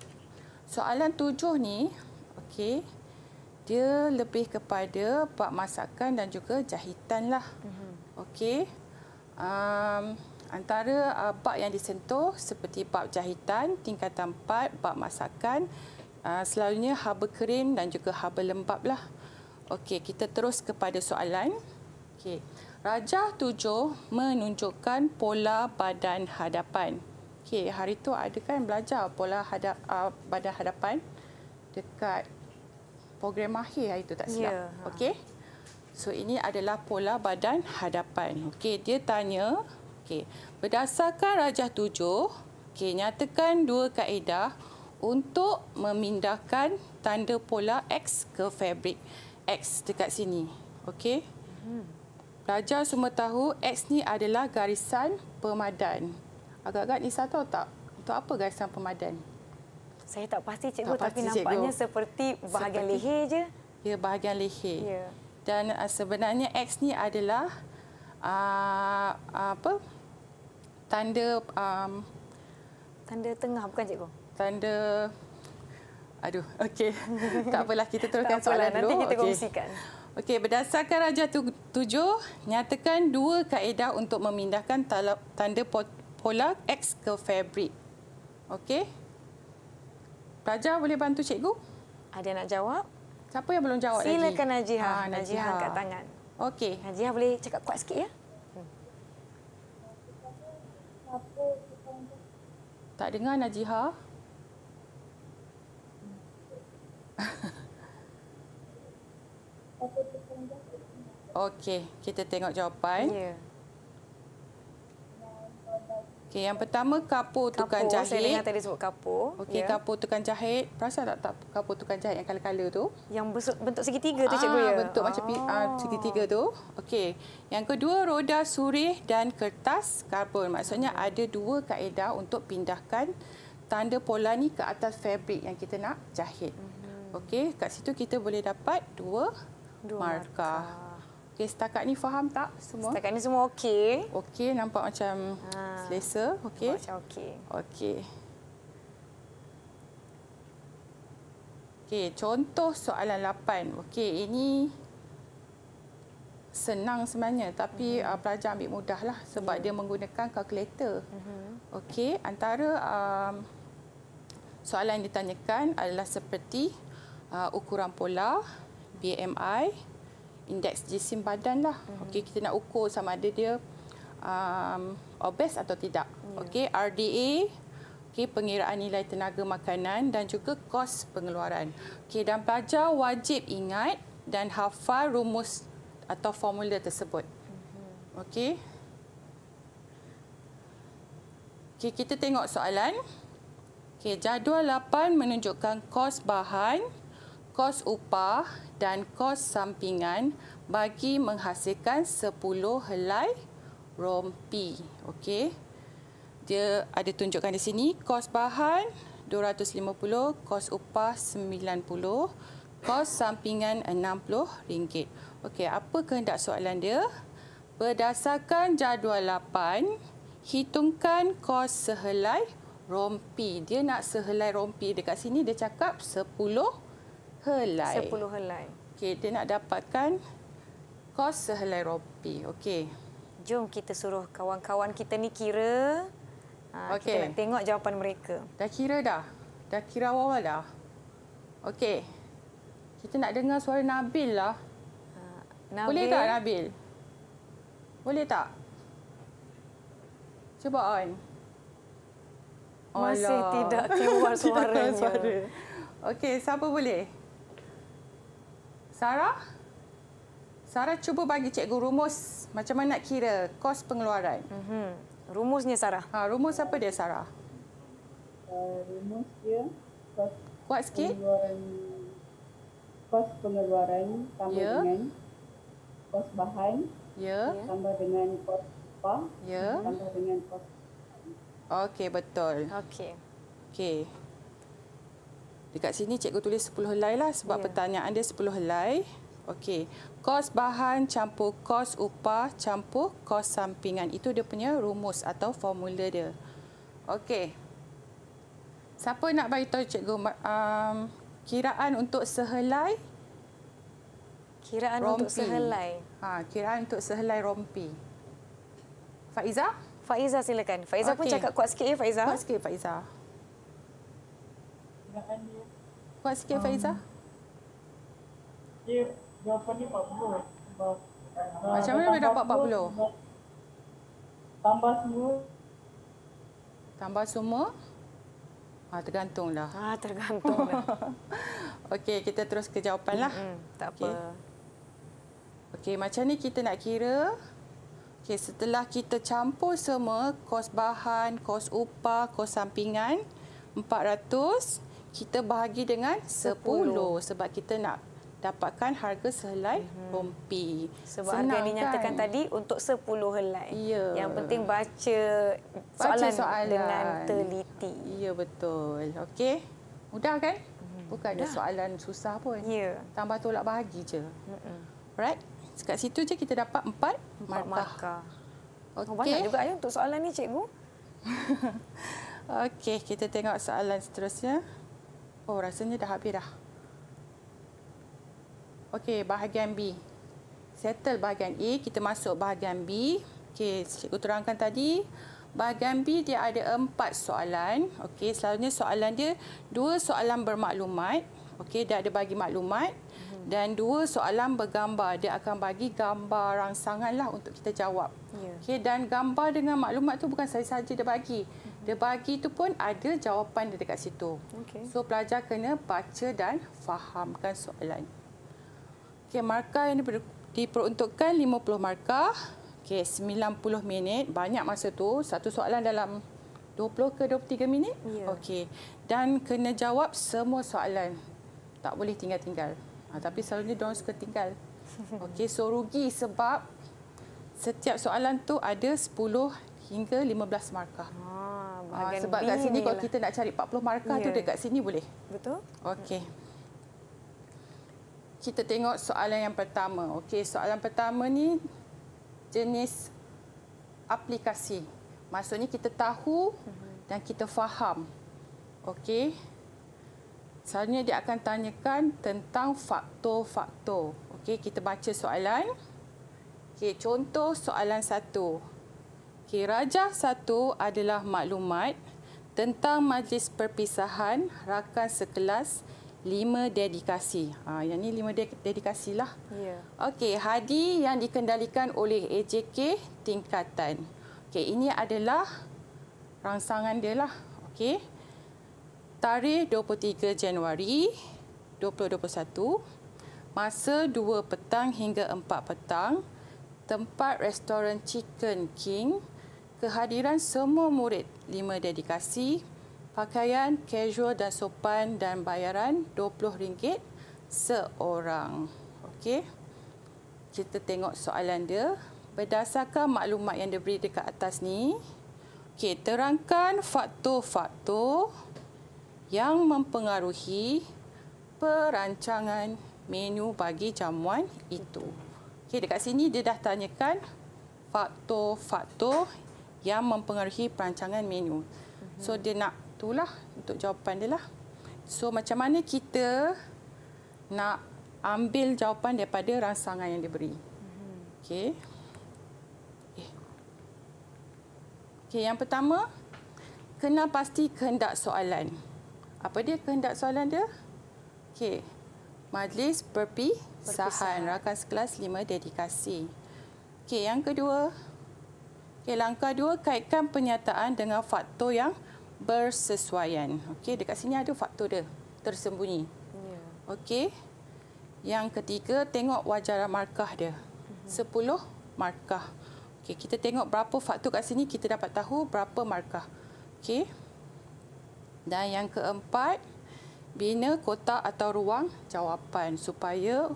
Speaker 3: Soalan tujuh ni, okey, dia lebih kepada bab masakan dan juga jahitan lah. Mm-hmm. Okey. Um, antara uh, bab yang disentuh seperti bab jahitan, tingkatan empat, bab masakan, uh, selalunya haba kering dan juga haba lembab lah. Okey, kita terus kepada soalan. Okey. Rajah tujuh menunjukkan pola badan hadapan. Okey, hari tu ada kan belajar pola hadap, uh, ah, badan hadapan dekat program akhir hari tu tak silap. Yeah. Ha. Okey. So ini adalah pola badan hadapan. Okey, dia tanya, okey, berdasarkan rajah tujuh, okey, nyatakan dua kaedah untuk memindahkan tanda pola X ke fabric X dekat sini. Okey. Hmm. Pelajar semua tahu X ni adalah garisan pemadan. Agak-agak Nisa tahu tak untuk apa garisan pemadan?
Speaker 2: Saya tak pasti cikgu tak tapi pasti,
Speaker 3: nampaknya seperti bahagian seperti, leher je. Ya, bahagian leher. Ya. Dan uh, sebenarnya X ni adalah uh, apa? Tanda um, tanda tengah bukan cikgu? Tanda Aduh, [laughs] okey. tak apalah kita teruskan soalan apalah, dulu. Nanti kita okay. kongsikan. Okey, berdasarkan Raja Tujuh, nyatakan dua kaedah untuk memindahkan tanda pola X ke fabric. Okey. Raja boleh bantu cikgu?
Speaker 2: Ada nak jawab? Siapa yang belum jawab Silakan lagi? Silakan Najihah. Ha, Najihah angkat tangan. Okey. Najihah boleh cakap kuat sikit ya? Hmm.
Speaker 3: Tak dengar Najihah. [laughs] Okey, kita tengok jawapan. Ya. Okey, yang pertama kapur tukang kapur, jahit. Kapur, saya tadi
Speaker 2: sebut kapur. Okey, ya. kapur
Speaker 3: tukang jahit. Perasan tak, tak kapur tukang jahit yang kala-kala tu? Yang bentuk segitiga tu, ah, cikgu ya. bentuk ah, oh. macam ah, segitiga tu. Okey. Yang kedua roda suri dan kertas karbon. Maksudnya hmm. ada dua kaedah untuk pindahkan tanda pola ni ke atas fabrik yang kita nak jahit. Hmm. Okey, kat situ kita boleh dapat dua Dua markah. Okay, setakat ni faham tak semua? Setakat ni semua okey. Okey, nampak macam ha. selesa, okey. Macam okey. Okey. Okey, contoh soalan lapan. Okey, ini senang sebenarnya tapi uh mhm. -huh. uh, pelajar ambil mudahlah sebab yeah. dia menggunakan kalkulator. Uh mhm. -huh. Okey, antara um, soalan yang ditanyakan adalah seperti uh, ukuran pola, BMI indeks jisim badan lah. Mm-hmm. Okey kita nak ukur sama ada dia um, obes atau tidak. Yeah. Okey RDA okey pengiraan nilai tenaga makanan dan juga kos pengeluaran. Okey dan pelajar wajib ingat dan hafal rumus atau formula tersebut. Mm-hmm. Okey. Okey kita tengok soalan. Okey jadual 8 menunjukkan kos bahan kos upah dan kos sampingan bagi menghasilkan 10 helai rompi. Okey. Dia ada tunjukkan di sini kos bahan 250, kos upah 90, kos sampingan rm ringgit. Okey, apa kehendak soalan dia? Berdasarkan jadual 8, hitungkan kos sehelai rompi. Dia nak sehelai rompi dekat sini dia cakap sehelai. Sepuluh helai. Okey, dia nak dapatkan kos
Speaker 2: sehelai ropi. Okey. Jom kita suruh kawan-kawan kita ni kira. Okay. Ah, kita nak tengok jawapan mereka. Dah kira dah? Dah kira awal-awal dah?
Speaker 3: Okey. Kita nak dengar suara Nabil lah. Ah, Nabil. Boleh tak Nabil? Boleh tak? Cuba on.
Speaker 4: Masih Alah. tidak keluar [laughs] suaranya. suara.
Speaker 3: Okey, siapa boleh? Sarah? Sarah cuba bagi cikgu rumus macam mana nak kira kos pengeluaran. Mm -hmm. Rumusnya Sarah. Ha, rumus apa dia Sarah? Uh, rumus dia kos sikit? pengeluaran kos pengeluaran tambah yeah. dengan kos bahan yeah. tambah dengan kos pah yeah. tambah dengan kos Okey betul. Okey. Okey. Dekat sini cikgu tulis 10 helai lah sebab yeah. pertanyaan dia 10 helai. Okey. Kos bahan campur kos upah campur kos sampingan. Itu dia punya rumus atau formula dia. Okey. Siapa nak beritahu cikgu um, kiraan untuk sehelai? Kiraan rompi. untuk sehelai. Ha, kiraan untuk sehelai rompi. Faiza? Faiza silakan. Faiza okay. pun cakap kuat sikit ya Faiza. Kuat sikit Faiza. Kiraan dia kuat sikit um, Faiza.
Speaker 1: Dia jawapan dia 40. Sebab,
Speaker 4: eh, Macam mana dia dapat 40?
Speaker 3: Tambah semua. Tambah semua. Ah, tergantunglah. Ah, tergantung. [laughs] Okey, kita terus ke jawapanlah. lah. Mm-hmm, tak okay. apa. Okey, macam ni kita nak kira. Okey, setelah kita campur semua kos bahan, kos upah, kos sampingan, kita bahagi dengan 10, 10 sebab kita nak dapatkan harga sehelai hmm. rompi. Sebab Senang, harga dinyatakan kan? tadi
Speaker 2: untuk 10 helai. Ya. Yang penting baca soalan, baca soalan. dengan
Speaker 3: teliti. Ya betul. Okey.
Speaker 2: Mudah kan? Mhm. Bukan ada
Speaker 3: soalan susah pun. Ya. Tambah tolak bahagi je.
Speaker 2: Hmm.
Speaker 3: Right? Sekat situ je kita dapat 4 markah. markah. Oh, Okey.
Speaker 2: Banyak juga ya untuk soalan ni cikgu.
Speaker 3: [laughs] Okey, kita tengok soalan seterusnya. Oh, rasanya dah habis dah. Okey, bahagian B. Settle bahagian A, kita masuk bahagian B. Okey, cikgu terangkan tadi, bahagian B dia ada empat soalan. Okey, selalunya soalan dia dua soalan bermaklumat. Okey, dia ada bagi maklumat. Mhm. Dan dua soalan bergambar. Dia akan bagi gambar rangsanganlah untuk kita jawab. Yeah. Okey, dan gambar dengan maklumat tu bukan saya saja dia bagi. Dia bagi tu pun ada jawapan dia dekat situ. Okay. So pelajar kena baca dan fahamkan soalan. Okey, markah yang diperuntukkan 50 markah. Okey, 90 minit. Banyak masa tu. Satu soalan dalam 20 ke 23 minit? Yeah. Okey. Dan kena jawab semua soalan. Tak boleh tinggal-tinggal. Ha, tapi selalunya mereka suka tinggal. [laughs] Okey, so rugi sebab setiap soalan tu ada 10 hingga 15 markah. Ha. InsyaAllah. Ha, sebab kat sini kalau kita nak cari 40 markah yeah. tu ya. dekat sini boleh? Betul. Okey. Kita tengok soalan yang pertama. Okey, soalan pertama ni jenis aplikasi. Maksudnya kita tahu mhm. dan kita faham. Okey. Soalnya dia akan tanyakan tentang faktor-faktor. Okey, kita baca soalan. Okey, contoh soalan satu. Okay, rajah satu adalah maklumat tentang majlis perpisahan rakan sekelas lima dedikasi. Ha, yang ini lima dedikasi lah. Ya. Okey, hadi yang dikendalikan oleh AJK tingkatan. Okey, ini adalah rangsangan dia lah. Okey. Tarikh 23 Januari 2021. Masa 2 petang hingga 4 petang. Tempat restoran Chicken King kehadiran semua murid, lima dedikasi, pakaian casual dan sopan dan bayaran RM20 seorang. Okey. Kita tengok soalan dia. Berdasarkan maklumat yang diberi dekat atas ni, okey, terangkan faktor-faktor yang mempengaruhi perancangan menu bagi jamuan itu. Okey, dekat sini dia dah tanyakan faktor-faktor yang mempengaruhi perancangan menu. Mhm. So dia nak itulah untuk jawapan dia lah. So macam mana kita nak ambil jawapan daripada rangsangan yang dia beri. Mhm. Okay. Eh. Okay, yang pertama, kena pasti kehendak soalan. Apa dia kehendak soalan dia? Okay. Majlis perpisahan, perpisahan. rakan sekelas lima dedikasi. Okay, yang kedua, Okay, langkah dua, kaitkan pernyataan dengan faktor yang bersesuaian. Okay, dekat sini ada faktor dia tersembunyi. Ya. Okay, Yang ketiga, tengok wajar markah dia. Mhm. Sepuluh markah. Okay, kita tengok berapa faktor kat sini, kita dapat tahu berapa markah. Okay, Dan yang keempat, bina kotak atau ruang jawapan supaya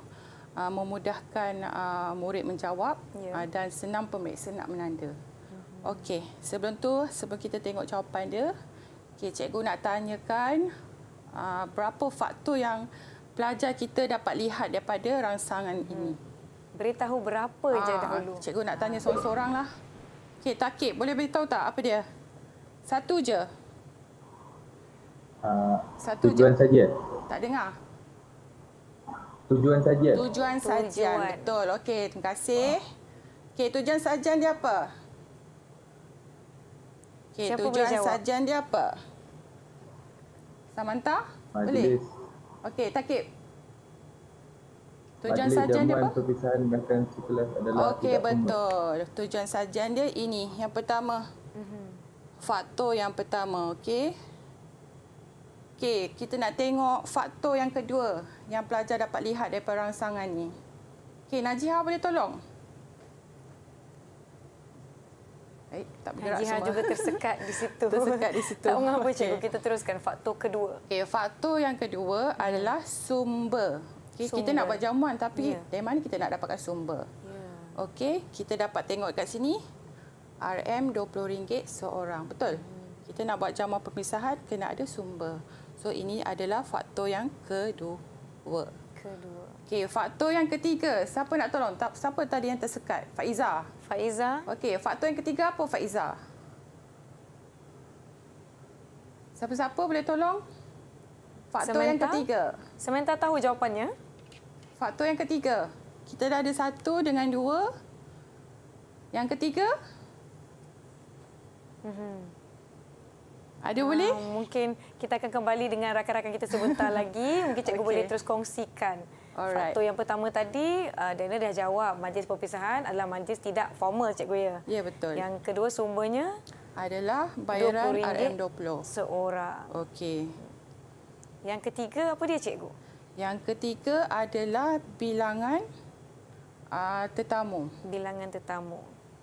Speaker 3: ah, memudahkan ah, murid menjawab yeah. Ya. dan senang pemeriksa nak menanda. Okey, sebelum tu sebelum kita tengok jawapan dia, okey cikgu nak tanyakan uh, berapa faktor yang pelajar kita dapat lihat daripada rangsangan hmm. ini. Beritahu berapa ah, je dahulu. Cikgu nak tanya ah. seorang-seorang lah. Okey, Takik, boleh beritahu tak apa dia? Satu je. Uh, Satu tujuan saja. Tak dengar.
Speaker 1: Tujuan saja.
Speaker 3: Tujuan saja. Betul. Okey, terima kasih. Okey, tujuan saja dia apa? Okey, tujuan sajian dia apa? Samantha? Majlis. Boleh. Okey, Takib.
Speaker 1: Tujuan Majlis sajian dia apa? Perpisahan bahkan sekelas adalah Okey, betul.
Speaker 3: Umur. Tujuan sajian dia ini yang pertama. Mm-hmm. Faktor yang pertama, okey. Okey, kita nak tengok faktor yang kedua yang pelajar dapat lihat daripada rangsangan ni. Okey, Najihah boleh tolong? Baik, tak bergerak Haji semua. juga tersekat di
Speaker 2: [laughs] situ. Tersekat di situ. Tak mengapa okay. cikgu, kita teruskan faktor kedua.
Speaker 3: Okay, faktor yang kedua adalah sumber. Okay, sumber. Kita nak buat jamuan tapi yeah. dari mana kita nak dapatkan sumber? Yeah. Okey, kita dapat tengok kat sini. RM20 seorang. Betul? Hmm. Kita nak buat jamuan perpisahan, kena ada sumber. So, ini adalah faktor yang kedua. Kedua. Okey, faktor yang ketiga, siapa nak tolong? Siapa tadi yang tersekat? Faiza. Faiza. Okey, faktor yang ketiga apa Faiza? Siapa-siapa boleh tolong? Faktor Samantha. yang ketiga. Samantha tahu jawapannya. Faktor yang ketiga. Kita dah ada satu dengan dua.
Speaker 2: Yang ketiga? Mhm. Ada ah, boleh? Uh, mungkin kita akan kembali dengan rakan-rakan kita sebentar [laughs] lagi. Mungkin cikgu okay. boleh terus kongsikan. Alright. Faktor yang pertama tadi, uh, Daniel dah jawab majlis perpisahan adalah majlis tidak formal, Cikgu Ya. Ya, betul. Yang kedua sumbernya? Adalah bayaran RM20. Seorang. Okey. Yang ketiga apa dia, Cikgu?
Speaker 3: Yang ketiga adalah bilangan uh, tetamu. Bilangan tetamu.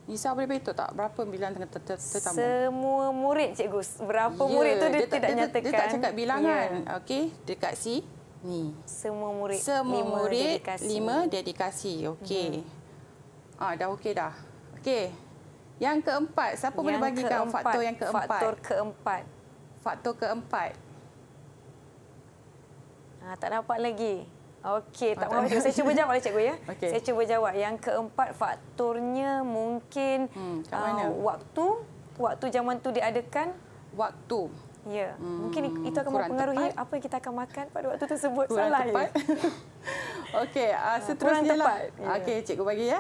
Speaker 3: Nisa boleh betul tak? Berapa bilangan tetamu? Semua murid, Cikgu. Berapa yeah. murid tu dia, dia tidak dia, nyatakan. Dia tak cakap bilangan. Yeah. Okey, dekat si? ni. Semua murid Semua lima murid, dedikasi. Lima dedikasi. Okey. Hmm. Ah dah okey dah. Okey. Yang keempat, siapa yang boleh bagikan keempat, faktor yang keempat? Faktor
Speaker 2: keempat. Faktor keempat. Ah tak dapat lagi. Okey, tak ah, apa. Saya cuba jawablah cikgu ya. Okay. Saya cuba jawab. Yang keempat faktornya mungkin hmm, uh, waktu, waktu zaman tu diadakan waktu. Ya. Hmm. Mungkin itu akan mempengaruhi apa yang kita akan makan pada waktu tersebut. Kurang salah
Speaker 3: ya? tepat. [laughs] Okey, uh, seterusnya lah. Ya. Okey, cikgu bagi ya.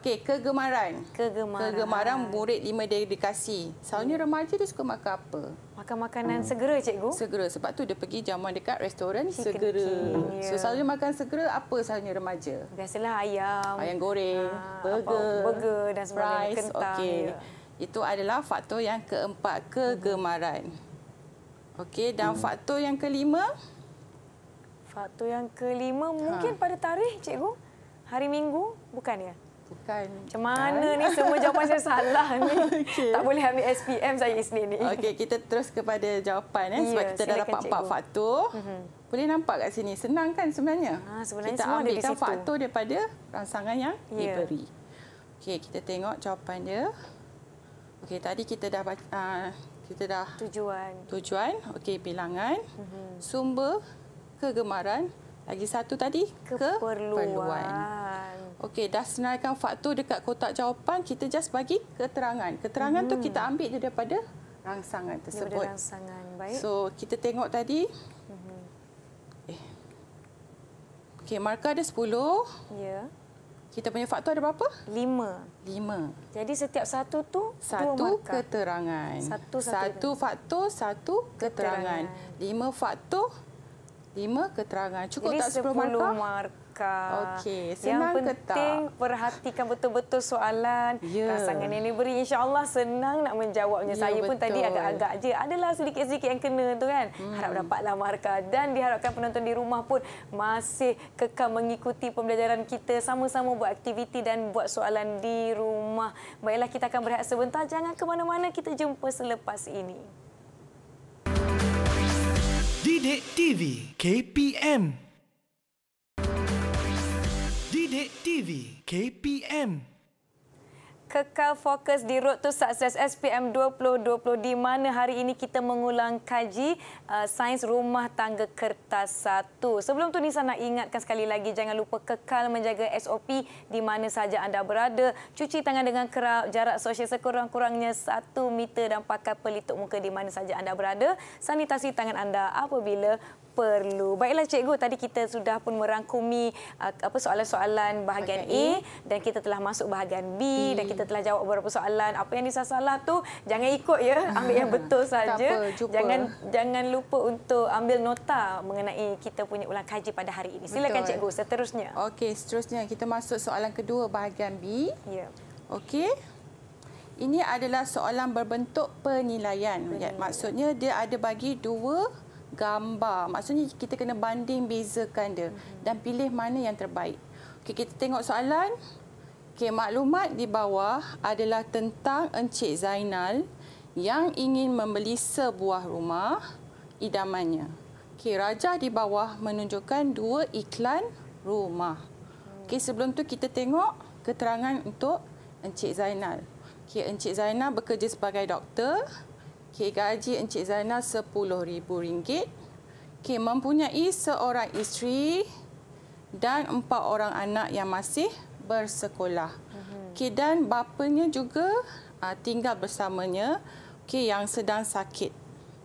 Speaker 3: Okey, kegemaran. Kegemaran. Kegemaran murid lima dedikasi. Soalnya hmm. remaja dia suka makan apa? Makan makanan hmm. segera, cikgu. Segera. Sebab tu dia pergi jamuan dekat restoran Chicken segera. King, yeah. So, selalunya makan segera, apa selalunya remaja? Biasalah ayam. Ayam goreng. Uh, burger. Apa, burger dan sebagainya. Rice, kentang. Okay. Yeah. Itu adalah faktor yang keempat, kegemaran. Hmm. Okey, dan hmm. faktor yang kelima?
Speaker 2: Faktor yang kelima ha. mungkin pada tarikh, cikgu. Hari Minggu, bukan ya? Bukan. Macam
Speaker 3: mana ni semua jawapan saya salah ni? [laughs]
Speaker 2: Okay. Tak boleh ambil SPM saya sendiri ni. Okey,
Speaker 3: kita terus kepada jawapan eh? ya yeah, sebab kita dah dapat empat faktor. Mm-hmm. Boleh nampak kat sini. Senang kan sebenarnya? Ha, sebenarnya kita semua ambilkan ada di situ. faktor daripada rangsangan yang yeah. diberi. Okey, kita tengok jawapan dia. Okey, tadi kita dah uh, kita dah tujuan tujuan okey bilangan mm-hmm. sumber kegemaran lagi satu tadi keperluan okey dah senaraikan faktor dekat kotak jawapan kita just bagi keterangan keterangan hmm tu mhm. kita ambil daripada rangsangan tersebut daripada rangsangan baik so kita tengok tadi
Speaker 2: mm-hmm. eh
Speaker 3: okey markah ada 10 ya yeah kita punya faktor ada berapa?
Speaker 2: Lima. Lima. Jadi setiap satu tu
Speaker 3: satu keterangan. Satu, satu, satu faktor satu keterangan. keterangan. Lima faktor lima keterangan. Cukup Jadi tak sepuluh markah? markah
Speaker 2: kakak. Okey, senang yang ke tak? Yang penting perhatikan betul-betul soalan yeah. pasangan yang diberi. InsyaAllah senang nak menjawabnya. Yeah, saya betul. pun tadi agak-agak je. Adalah sedikit-sedikit yang kena tu kan. Hmm. Harap dapatlah markah. Dan diharapkan penonton di rumah pun masih kekal mengikuti pembelajaran kita. Sama-sama buat aktiviti dan buat soalan di rumah. Baiklah, kita akan berehat sebentar. Jangan ke mana-mana. Kita jumpa selepas ini.
Speaker 1: Didik TV KPM Sidik TV KPM
Speaker 2: kekal fokus di Road to Success SPM 2020 di mana hari ini kita mengulang kaji uh, sains rumah tangga kertas 1. Sebelum tu Nisa nak ingatkan sekali lagi jangan lupa kekal menjaga SOP di mana saja anda berada. Cuci tangan dengan kerap, jarak sosial sekurang-kurangnya 1 meter dan pakai pelitup muka di mana saja anda berada. Sanitasi tangan anda apabila perlu. Baiklah cikgu, tadi kita sudah pun merangkumi uh, apa soalan-soalan bahagian okay. A dan kita telah masuk bahagian B, B hmm. dan kita telah jawab beberapa soalan. Apa yang disalah salah tu jangan ikut ya, [laughs] ambil yang betul saja. Jangan jangan lupa untuk ambil nota mengenai kita punya ulang kaji pada hari ini. Silakan betul. cikgu seterusnya.
Speaker 3: Okey, seterusnya kita masuk soalan kedua bahagian B. Ya. Okey. Ini adalah soalan berbentuk penilaian. Ya, penilaian. Maksudnya dia ada bagi dua gambar. Maksudnya kita kena banding bezakan dia mm-hmm. dan pilih mana yang terbaik. Okey, kita tengok soalan. Okey, maklumat di bawah adalah tentang Encik Zainal yang ingin membeli sebuah rumah idamannya. Okey, rajah di bawah menunjukkan dua iklan rumah. Okey, sebelum tu kita tengok keterangan untuk Encik Zainal. Okey, Encik Zainal bekerja sebagai doktor. Okey, gaji Encik Zainal RM10,000. Okey, mempunyai seorang isteri dan empat orang anak yang masih bersekolah. Okey, mhm. dan bapanya juga ah, tinggal bersamanya okay, yang sedang sakit.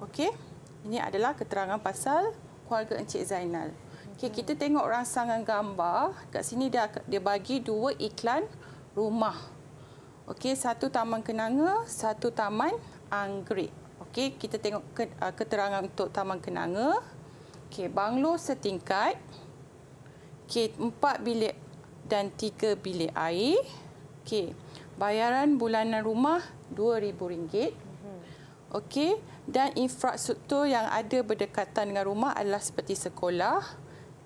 Speaker 3: Okey, ini adalah keterangan pasal keluarga Encik Zainal. Okey, mhm. kita tengok rangsangan gambar. Di sini dia, dia bagi dua iklan rumah. Okey, satu taman kenanga, satu taman anggrek. Okey, kita tengok ke, uh, keterangan untuk Taman Kenanga. Okey, banglo setingkat. Okey, empat bilik dan tiga bilik air. Okey, bayaran bulanan rumah RM2,000. Mhm. Okey, dan infrastruktur yang ada berdekatan dengan rumah adalah seperti sekolah,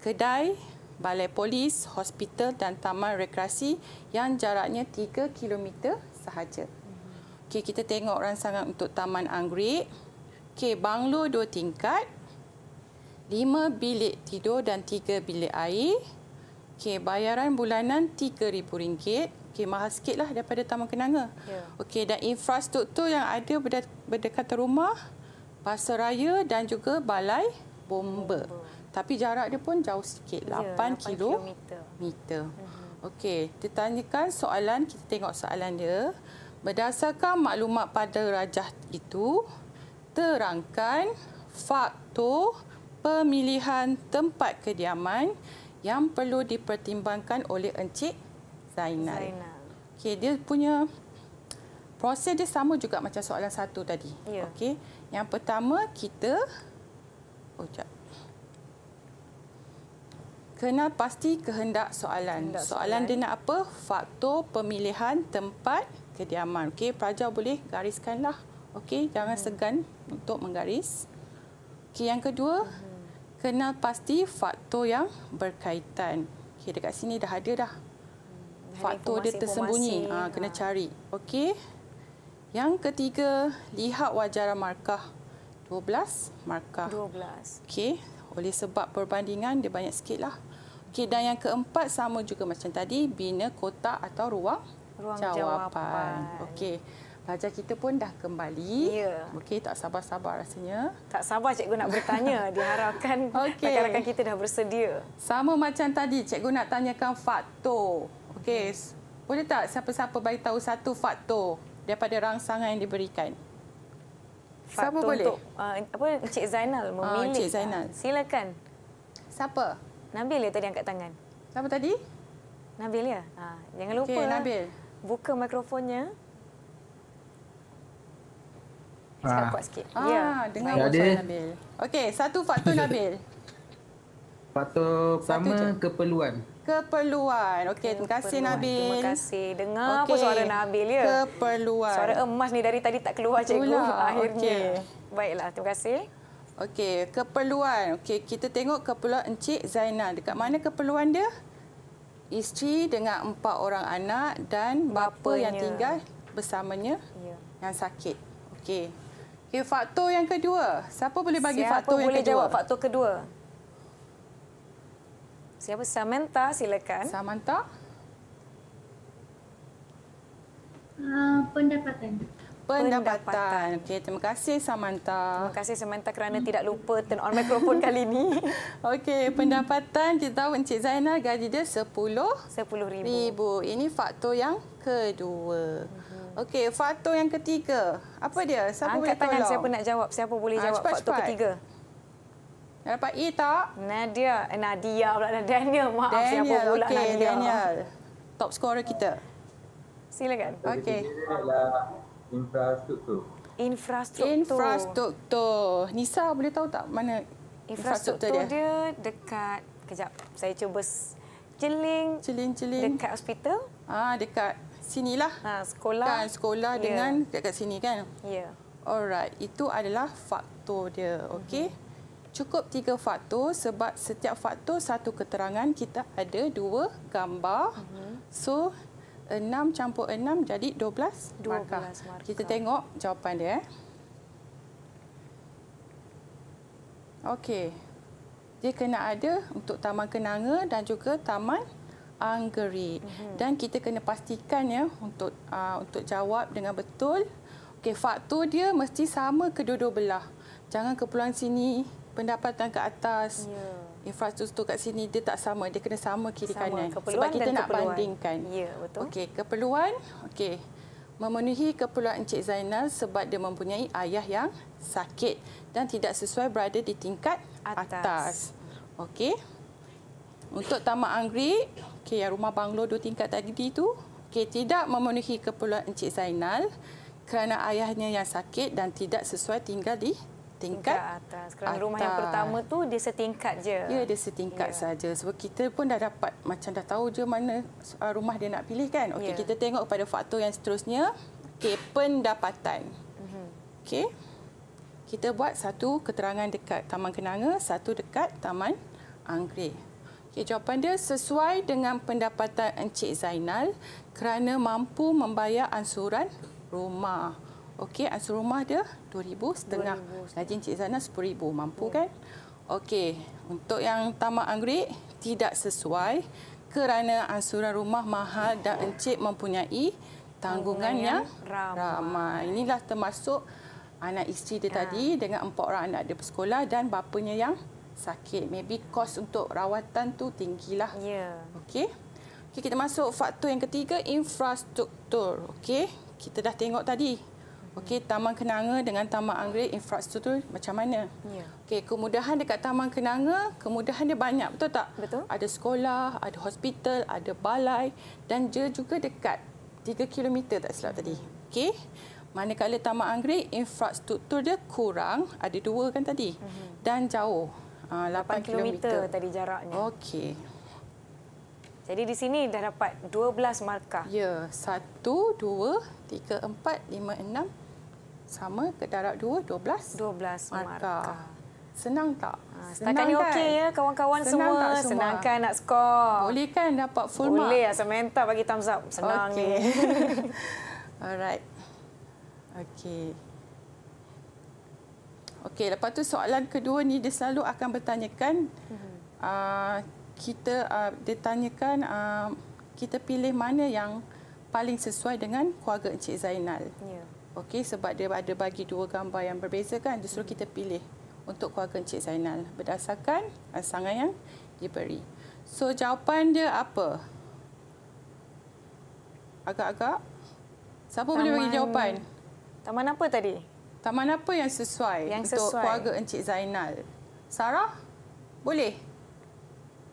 Speaker 3: kedai, balai polis, hospital dan taman rekreasi yang jaraknya 3 km sahaja. Okey, kita tengok rangsangan untuk Taman Anggrek. Okey, banglo dua tingkat. Lima bilik tidur dan tiga bilik air. Okey, bayaran bulanan RM3,000. Okey, mahal sikitlah daripada Taman Kenanga. Yeah. Okey, dan infrastruktur yang ada berdekatan rumah, pasar raya dan juga balai bomba. Tapi jarak dia pun jauh sikit, yeah, 8, 8 kilometer. Meter. Mm Okey, ditanyakan mhm. soalan, kita tengok soalan dia. Berdasarkan maklumat pada rajah itu, terangkan faktor pemilihan tempat kediaman yang perlu dipertimbangkan oleh Encik Zainal. Zainal. Okey, dia punya proses dia sama juga macam soalan satu tadi. Ya. Okey. Yang pertama kita oh, jap. pasti kehendak soalan. Kehendak soalan, soalan dia nak apa? Faktor pemilihan tempat kediaman. Okey, pelajar boleh gariskanlah. Okey, jangan hmm. segan untuk menggaris. Okey, yang kedua, hmm. kenal pasti faktor yang berkaitan. Okey, dekat sini dah ada dah. Hmm. Faktor dia tersembunyi, ha, kena ha. cari. Okey. Yang ketiga, lihat wajaran markah. 12 markah. 12. Okey, oleh sebab perbandingan dia banyak sikitlah. Okey, dan yang keempat sama juga macam tadi, bina kotak atau ruang ruang jawapan. jawapan. Okey. Pelajar kita pun dah kembali. Ya. Okey, tak
Speaker 2: sabar-sabar rasanya. Tak sabar cikgu nak bertanya. [laughs] Diharapkan okay. rakan-rakan kita dah bersedia.
Speaker 3: Sama macam tadi, cikgu nak tanyakan faktor. Okey. Okay. Boleh tak siapa-siapa bagi tahu satu faktor daripada rangsangan yang diberikan? Faktor Siapa boleh? Untuk,
Speaker 2: uh, apa Cik Zainal ah, memilih. Uh, Cik Zainal. Uh, silakan. Siapa? Nabil ya tadi angkat tangan. Siapa tadi? Nabil ya. Uh, jangan lupa. Okey, Nabil buka mikrofonnya. Cakap ah. kuat Ah,
Speaker 3: ya, dengar ya, suara Nabil. Okey, satu faktor [laughs] Nabil.
Speaker 4: Faktor pertama, keperluan.
Speaker 3: Keperluan. Okey, terima kasih Nabil. Terima kasih. Dengar okay. apa suara Nabil, ya? Keperluan. Suara emas ni dari tadi tak keluar, cikgu. Itulah. [laughs] Akhirnya. Okay. Baiklah, terima kasih. Okey, keperluan. Okey, kita tengok keperluan Encik Zainal. Dekat mana keperluan dia? isteri dengan empat orang anak dan bapa Bapanya. yang tinggal bersamanya ya. yang sakit. Okey. Okay, faktor yang kedua. Siapa boleh bagi Siapa faktor yang kedua? Siapa boleh jawab faktor kedua?
Speaker 2: Siapa? Samantha, silakan. Samantha.
Speaker 1: Uh, pendapatan
Speaker 2: pendapatan. pendapatan. Okey, terima kasih Samantha. Terima kasih Samantha kerana tidak lupa turn on mikrofon kali ini. [laughs] Okey, pendapatan
Speaker 3: kita tahu Encik Zainal gaji dia 10 ribu. Ini faktor yang kedua. Mhm. Okey, faktor yang ketiga. Apa dia? Siapa Angkat tangan, tolong? siapa nak
Speaker 2: jawab? Siapa boleh ah, jawab ha, cepat, faktor cepat. ketiga? Dapat E tak? Nadia. Eh, Nadia pula. Daniel, maaf. Daniel. Siapa pula okay, Nadia? Daniel. Top scorer kita. Silakan.
Speaker 3: Okey. Okay.
Speaker 4: Infrastruktur.
Speaker 2: Infrastruktur. Infrastruktur.
Speaker 3: Nisa boleh tahu tak mana infrastruktur, infrastruktur dia? dia
Speaker 2: dekat kejap saya cuba jeling jeling jeling dekat hospital ah dekat
Speaker 3: sinilah ha sekolah kan sekolah yeah. dengan dekat sini kan ya yeah. alright itu adalah faktor dia okey mm-hmm. cukup tiga faktor sebab setiap faktor satu keterangan kita ada dua gambar mm-hmm. so 6 campur 6 jadi 12, 12 markah. markah. Kita tengok jawapan dia. Eh. Okey. Dia kena ada untuk Taman Kenanga dan juga Taman Anggeri. Mm -hmm. Dan kita kena pastikan ya untuk uh, untuk jawab dengan betul. Okey, faktor dia mesti sama kedua-dua belah. Jangan kepulauan sini pendapatan ke atas. Yeah infrastruktur kat sini dia tak sama dia kena sama kiri sama. kanan keperluan sebab kita nak keperluan. bandingkan ya betul okey keperluan okey memenuhi keperluan Encik Zainal sebab dia mempunyai ayah yang sakit dan tidak sesuai berada di tingkat atas, atas. okey untuk tamak Angri. okey yang rumah banglo dua tingkat tadi itu. okey tidak memenuhi keperluan Encik Zainal kerana ayahnya yang sakit dan tidak sesuai tinggal di tingkat
Speaker 2: atas. Kerana atas. rumah yang pertama tu dia setingkat je. Ya,
Speaker 3: dia setingkat ya. saja. Sebab kita pun dah dapat macam dah tahu je mana ah, rumah dia nak pilih kan. Okey, ya. kita tengok pada faktor yang seterusnya, okay, pendapatan. Mhm. Okey. Kita buat satu keterangan dekat Taman Kenanga, satu dekat Taman Anggrek. Okay, jawapan dia sesuai dengan pendapatan Encik Zainal kerana mampu membayar ansuran rumah. Okey, asur rumah dia RM2,000 setengah. Lagi cik Zana RM10,000. Mampu hmm. kan? Okey, untuk yang tamak anggrek tidak sesuai kerana ansuran rumah mahal dan Encik mempunyai tanggungan yang, yang ramai. Inilah termasuk anak isteri dia ya. tadi dengan empat orang anak dia bersekolah dan bapanya yang sakit. Maybe kos untuk rawatan tu tinggilah. Ya. Okey. Okay, kita masuk faktor yang ketiga, infrastruktur. Okey, kita dah tengok tadi Okey, Taman Kenanga dengan Taman Anggrek infrastruktur macam mana? Ya. Okey, kemudahan dekat Taman Kenanga, kemudahan dia banyak, betul tak? Betul. Ada sekolah, ada hospital, ada balai dan dia juga dekat 3 km tak silap tadi. Okey. Manakala Taman Anggrek infrastruktur dia kurang, ada dua kan tadi. Mhm. Dan jauh. 8 ah, km
Speaker 2: tadi jaraknya. Okey. Jadi di sini dah dapat 12 markah. Ya, 1
Speaker 3: 2 3 4 5 6 7 8 sama ke darab 2 12
Speaker 2: 12 markah senang tak ah, Setakat ni kan? okey ya kawan-kawan semua. semua. kan
Speaker 3: nak skor. Boleh kan dapat full mark? Boleh lah Samantha
Speaker 2: bagi thumbs up. Senang okay. ni. [laughs] Alright. Okey.
Speaker 3: Okey lepas tu soalan kedua ni dia selalu akan bertanyakan. Mm -hmm. uh, kita uh, dia tanyakan uh, kita pilih mana yang paling sesuai dengan keluarga Encik Zainal. Yeah. Okey sebab dia ada bagi dua gambar yang berbeza kan justru kita pilih untuk keluarga Encik Zainal berdasarkan eh, sangat yang diberi. So jawapan dia apa? Agak-agak. Siapa taman, boleh bagi jawapan? Taman apa tadi? Taman apa yang sesuai, yang sesuai. untuk keluarga Encik Zainal? Sarah? Boleh?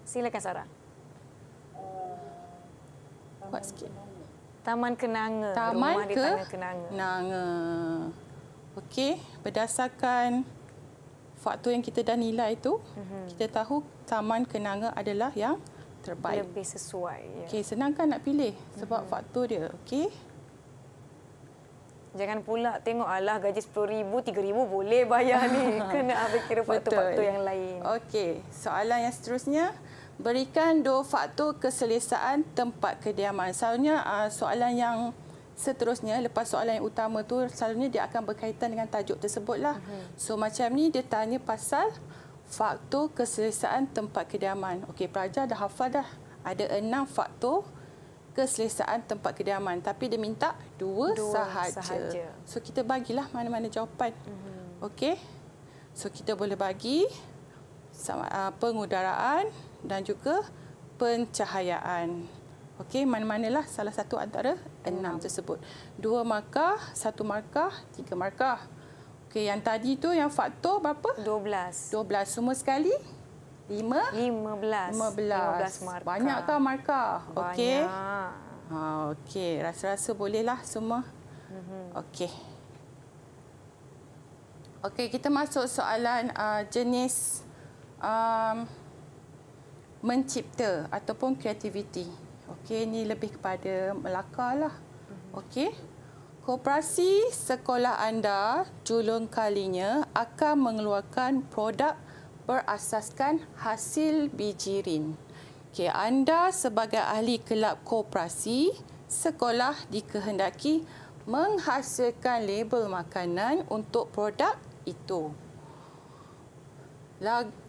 Speaker 3: Silakan Sarah. Kuat sikit. Taman Taman Kenanga. Taman rumah ke? di Taman Kenanga. Kenanga. Okey, berdasarkan faktor yang kita dah nilai itu, mm-hmm. kita tahu Taman Kenanga adalah yang terbaik. Lebih
Speaker 2: sesuai. Ya. Okey,
Speaker 3: kan nak pilih sebab mm-hmm. faktor dia. Okey.
Speaker 2: Jangan pula tengok alah gaji RM10,000, RM3,000 boleh bayar ni. [laughs] Kena ambil kira faktor-faktor yang lain. Okey, soalan yang seterusnya
Speaker 3: berikan dua faktor keselesaan tempat kediaman. Selalunya ah, soalan yang seterusnya lepas soalan yang utama tu selalunya dia akan berkaitan dengan tajuk tersebutlah. Mhm. So macam ni dia tanya pasal faktor keselesaan tempat kediaman. Okey pelajar dah hafal dah. Ada enam faktor keselesaan tempat kediaman tapi dia minta dua, dua sahaja. sahaja. So kita bagilah mana-mana jawapan. Mhm. Okey. So kita boleh bagi sama ah, pengudaraan dan juga pencahayaan. Okey, mana-manalah salah satu antara enam tersebut. Dua markah, satu markah, tiga markah. Okey, yang tadi tu yang faktor berapa? 12. 12 semua sekali? 5 15. 15. 15 Banyak ke markah? Okey. Ha, okey, rasa-rasa bolehlah semua. Mhm. Okey. Okey, kita masuk soalan uh, jenis um, mencipta ataupun kreativiti. Okey, ini lebih kepada melakarlah. Mhm. Okey. Koperasi sekolah anda julung kalinya akan mengeluarkan produk berasaskan hasil bijirin. rin. Okey, anda sebagai ahli kelab koperasi sekolah dikehendaki menghasilkan label makanan untuk produk itu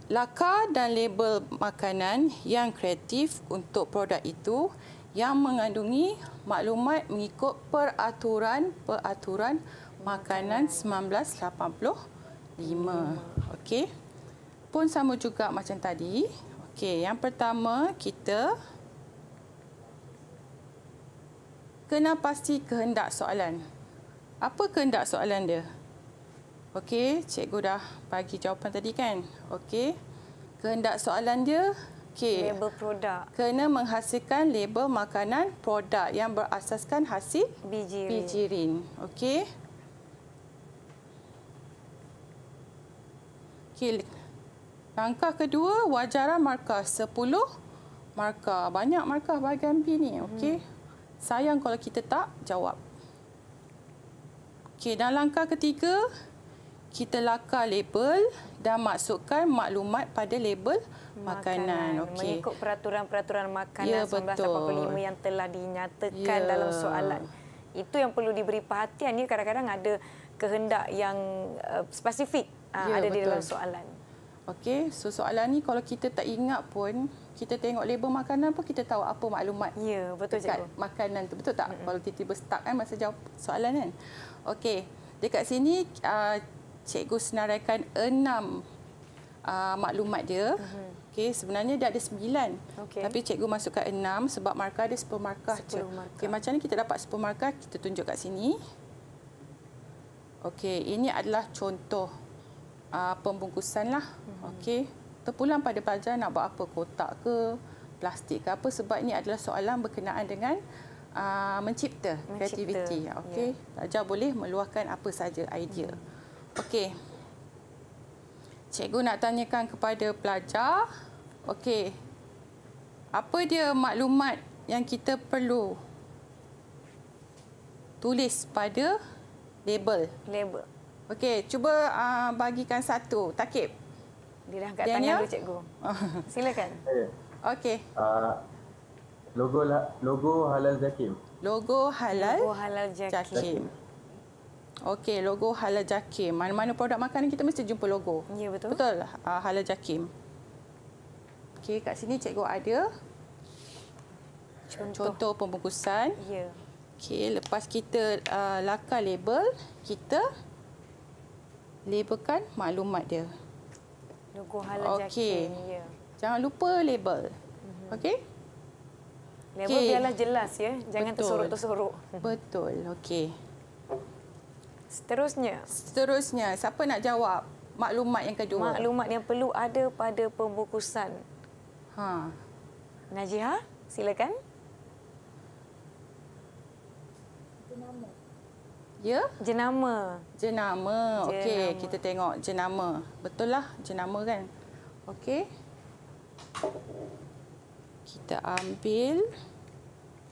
Speaker 3: lakar dan label makanan yang kreatif untuk produk itu yang mengandungi maklumat mengikut peraturan peraturan makanan 1985. Okey. Pun sama juga macam tadi. Okey, yang pertama kita kena pasti kehendak soalan. Apa kehendak soalan dia? Okey, cikgu dah bagi jawapan tadi kan? Okey. Kehendak soalan dia, okey. Label produk. Kena menghasilkan label makanan produk yang berasaskan hasil
Speaker 2: bijirin. Bijirin.
Speaker 3: Okey. Okey. Langkah kedua, wajaran markah 10 markah. Banyak markah bahagian B ni. Okey. Hmm. Sayang kalau kita tak jawab. Okey, dan langkah ketiga, kita lakar label dan masukkan maklumat pada label makanan. makanan. Okay. Mengikut
Speaker 2: peraturan-peraturan makanan ya, 1985 betul. yang telah dinyatakan ya. dalam soalan. Itu yang perlu diberi perhatian. Ini kadang-kadang ada kehendak yang uh, spesifik uh, ya, ada betul. di dalam soalan.
Speaker 3: Okey, so soalan ni kalau kita tak ingat pun, kita tengok label makanan pun kita tahu apa maklumat. Ya, betul cikgu. Makanan tu betul tak? Mm-mm. Kalau tiba-tiba stuck kan masa jawab soalan kan. Okey, dekat sini uh, cikgu senaraikan enam uh, maklumat dia. Uh mhm. -huh. okay, sebenarnya dia ada sembilan. Okay. Tapi cikgu masukkan enam sebab markah ada sepuluh markah. Sepuluh markah. Okay, macam mana kita dapat sepuluh markah? Kita tunjuk kat sini. Okay, ini adalah contoh uh, pembungkusan lah. Uh mhm. -huh. Okey. Terpulang pada pelajar nak buat apa, kotak ke, plastik ke apa. Sebab ini adalah soalan berkenaan dengan uh, mencipta, kreativiti. Okay. Yeah. Pelajar boleh meluahkan apa saja idea. Mm -hmm. Okey. Cikgu nak tanyakan kepada pelajar. Okey. Apa dia maklumat yang kita perlu tulis pada label? Label. Okey, cuba uh, bagikan satu. Takib.
Speaker 2: Dia dah angkat tangan dulu, cikgu.
Speaker 3: [laughs] Silakan. Eh. Okey.
Speaker 1: Uh, logo lah, logo Halal Zakim.
Speaker 3: Logo Halal, logo halal Zakim. Zakim. Okey, logo Halal Jakim. Mana-mana produk makanan kita mesti jumpa logo. Ya, betul. Betul, uh, lah, ha, Halal Jakim. Okey, kat sini cikgu ada. Contoh. Contoh pembungkusan. Ya. Okey, lepas kita uh, lakar label, kita labelkan maklumat dia.
Speaker 2: Logo Halal Jakim. Okey, ya.
Speaker 3: jangan lupa label.
Speaker 2: Mhm. Okey? Label okay. biarlah jelas ya. Jangan tersorok-tersorok. Betul, tersorok -tersorok.
Speaker 3: Betul. okey. Seterusnya. Seterusnya. Siapa nak jawab
Speaker 2: maklumat yang
Speaker 4: kedua? Maklumat
Speaker 2: yang perlu ada pada pembukusan. Ha. Najiha, silakan. Ya, jenama. Jenama.
Speaker 1: Okey, kita tengok
Speaker 3: jenama. Betul lah jenama kan? Okey. Kita ambil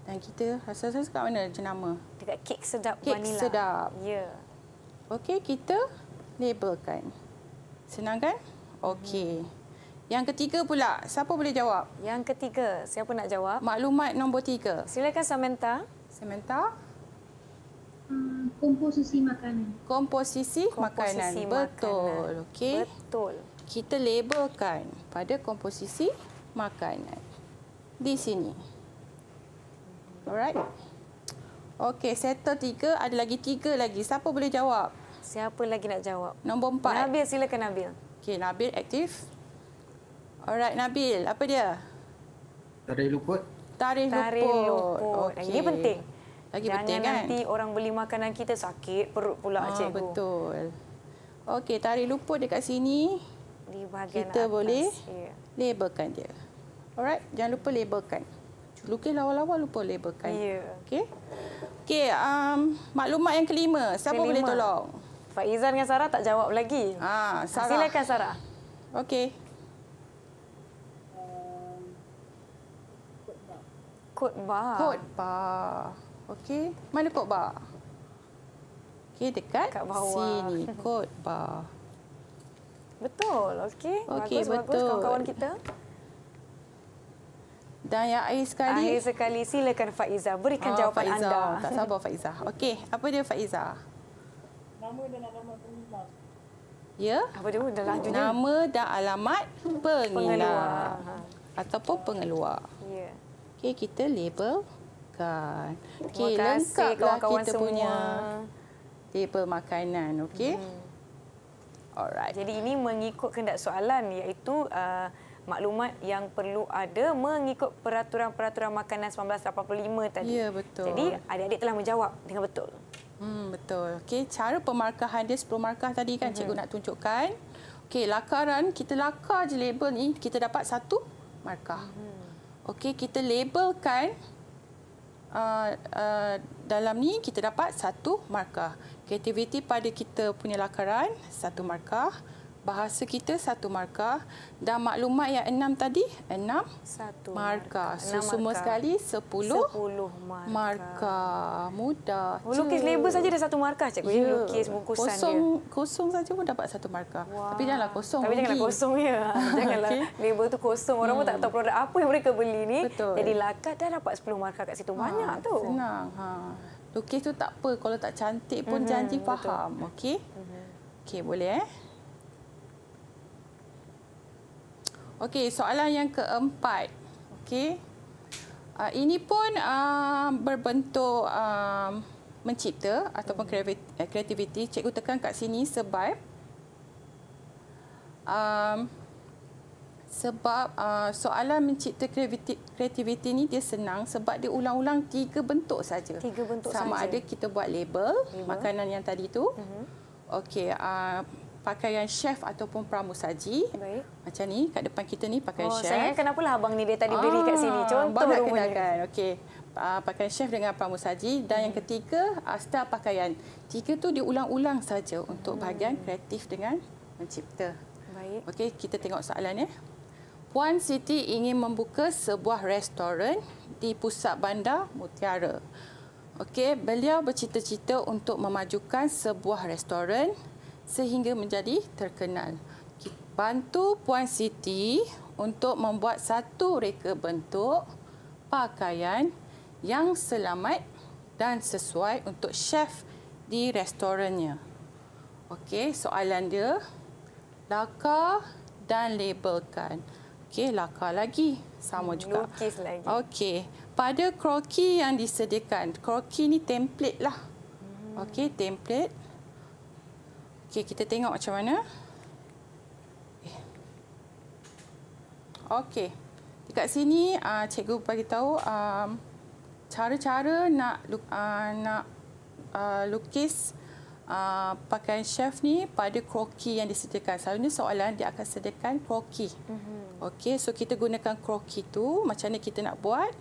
Speaker 3: dan kita rasa-rasa kat mana jenama?
Speaker 2: Dekat kek sedap kek vanila. Kek sedap. Ya. Yeah.
Speaker 3: Okey, kita labelkan. Senang kan? Okey. Hmm. Yang ketiga pula, siapa boleh jawab?
Speaker 2: Yang ketiga, siapa nak jawab? Maklumat nombor tiga. Silakan Samantha. Samantha.
Speaker 3: Hmm, komposisi makanan. Komposisi, komposisi makanan. makanan. Betul. Okey. Betul. Kita labelkan pada komposisi makanan. Di sini. Alright. Okey, settle tiga. Ada lagi tiga lagi. Siapa boleh jawab? Siapa lagi nak jawab? Nombor empat. Nabil, silakan Nabil. Okey, Nabil aktif. Alright, Nabil. Apa dia? Tarikh luput. Tarikh luput. Tarikh luput. Okay. Ini penting.
Speaker 2: Lagi Jangan penting, kan? nanti orang beli makanan kita sakit perut pula, ah, cikgu.
Speaker 3: Betul. Okey, tarikh luput dekat sini. Di bahagian kita atas. Kita boleh ya. labelkan dia. Alright, jangan lupa labelkan. Lukis lawa-lawa lupa labelkan. Yeah. Okey. Okey, um, maklumat yang kelima. Siapa kelima. boleh tolong? Faizan dengan Sarah tak jawab lagi. Ha, Sarah. Silakan Sarah. Okey. Kod bar. Kod bar. Okey. Mana kod bar? Okey, dekat bawah. sini. [laughs] Kod bar.
Speaker 2: Betul. Okey. Okay, bagus, betul. bagus kawan-kawan kita. Dan yang akhir sekali. Akhir sekali silakan Faiza berikan oh, jawapan Faiza. anda. Tak sabar Faiza. Okey, apa
Speaker 3: dia Faiza?
Speaker 4: Nama dan alamat pengilap.
Speaker 2: Ya. Apa dia? Dah
Speaker 4: laju dia.
Speaker 3: Nama dan alamat pengilap. Ataupun pengeluar. Ya. Okey, kita labelkan. Okey, lengkaplah kita semua. punya label makanan, okey? Hmm.
Speaker 2: Alright. Jadi ini mengikut kehendak soalan iaitu uh, maklumat yang perlu ada mengikut peraturan-peraturan makanan 1985 tadi. Ya, betul. Jadi, adik-adik telah menjawab dengan betul.
Speaker 3: Hmm, betul. Okey, cara pemarkahan dia 10 markah tadi kan mm-hmm. cikgu nak tunjukkan. Okey, lakaran kita lakar je label ni, kita dapat satu markah. Hmm. Okey, kita labelkan uh, uh, dalam ni kita dapat satu markah. Kreativiti pada kita punya lakaran, satu markah bahasa kita satu markah dan maklumat yang enam tadi enam satu markah. markah. So, enam semua markah. sekali sepuluh, sepuluh markah. markah. Mudah. Oh, lukis label saja dah satu markah cikgu. Ya. Lukis bungkusan kosong, dia. Kosong saja pun dapat satu markah. Wah. Tapi janganlah kosong. Tapi janganlah kosong ya. [laughs] [laughs] janganlah okay.
Speaker 2: label tu kosong. Orang hmm. pun tak hmm. tahu produk apa yang mereka beli ni. Betul. Jadi lakat dah dapat sepuluh markah kat situ. Ah, Banyak tu. Senang. Ha.
Speaker 3: Lukis tu tak apa. Kalau tak cantik pun mm -hmm, janji faham.
Speaker 2: Okey? Mhm. Okey boleh
Speaker 3: eh? Okey, soalan yang keempat. Okey. Uh, ini pun uh, berbentuk uh, mencipta ataupun eh, kreativiti. Cikgu tekan kat sini sebab um, sebab uh, soalan mencipta kreativiti, kreativiti ni dia senang sebab dia ulang-ulang tiga bentuk saja. Tiga bentuk saja. Sama ada kita buat label, label mhm. makanan yang tadi itu, Uh mhm. -huh. Okey, uh, pakaian chef ataupun pramusaji. Baik. Macam ni kat depan kita ni pakaian oh, chef. Oh, saya
Speaker 2: kenapa lah abang ni dia
Speaker 3: tadi ah, beri kat sini. Contoh ah, nak kenalkan. Okey. Uh, pakaian chef dengan pramusaji dan hmm. yang ketiga uh, ah, style pakaian. Tiga tu diulang-ulang saja hmm. untuk bahagian hmm. kreatif dengan mencipta. Baik. Okey, kita tengok soalan ya. Puan Siti ingin membuka sebuah restoran di pusat bandar Mutiara. Okey, beliau bercita-cita untuk memajukan sebuah restoran sehingga menjadi terkenal. Bantu Puan Siti untuk membuat satu reka bentuk pakaian yang selamat dan sesuai untuk chef di restorannya. Okey, soalan dia lakar dan labelkan. Okey, lakar lagi. Sama juga. Lukis lagi. Okey, pada kroki yang disediakan. Kroki ni template lah. Hmm. Okey, template. Okey, kita tengok macam mana. Eh. Okey. Dekat sini uh, cikgu bagi tahu um, cara-cara nak uh, nak uh, lukis uh, pakaian chef ni pada kroki yang disediakan. Selalunya soalan dia akan sediakan kroki. Mm-hmm. Okey, so kita gunakan kroki tu macam mana kita nak buat?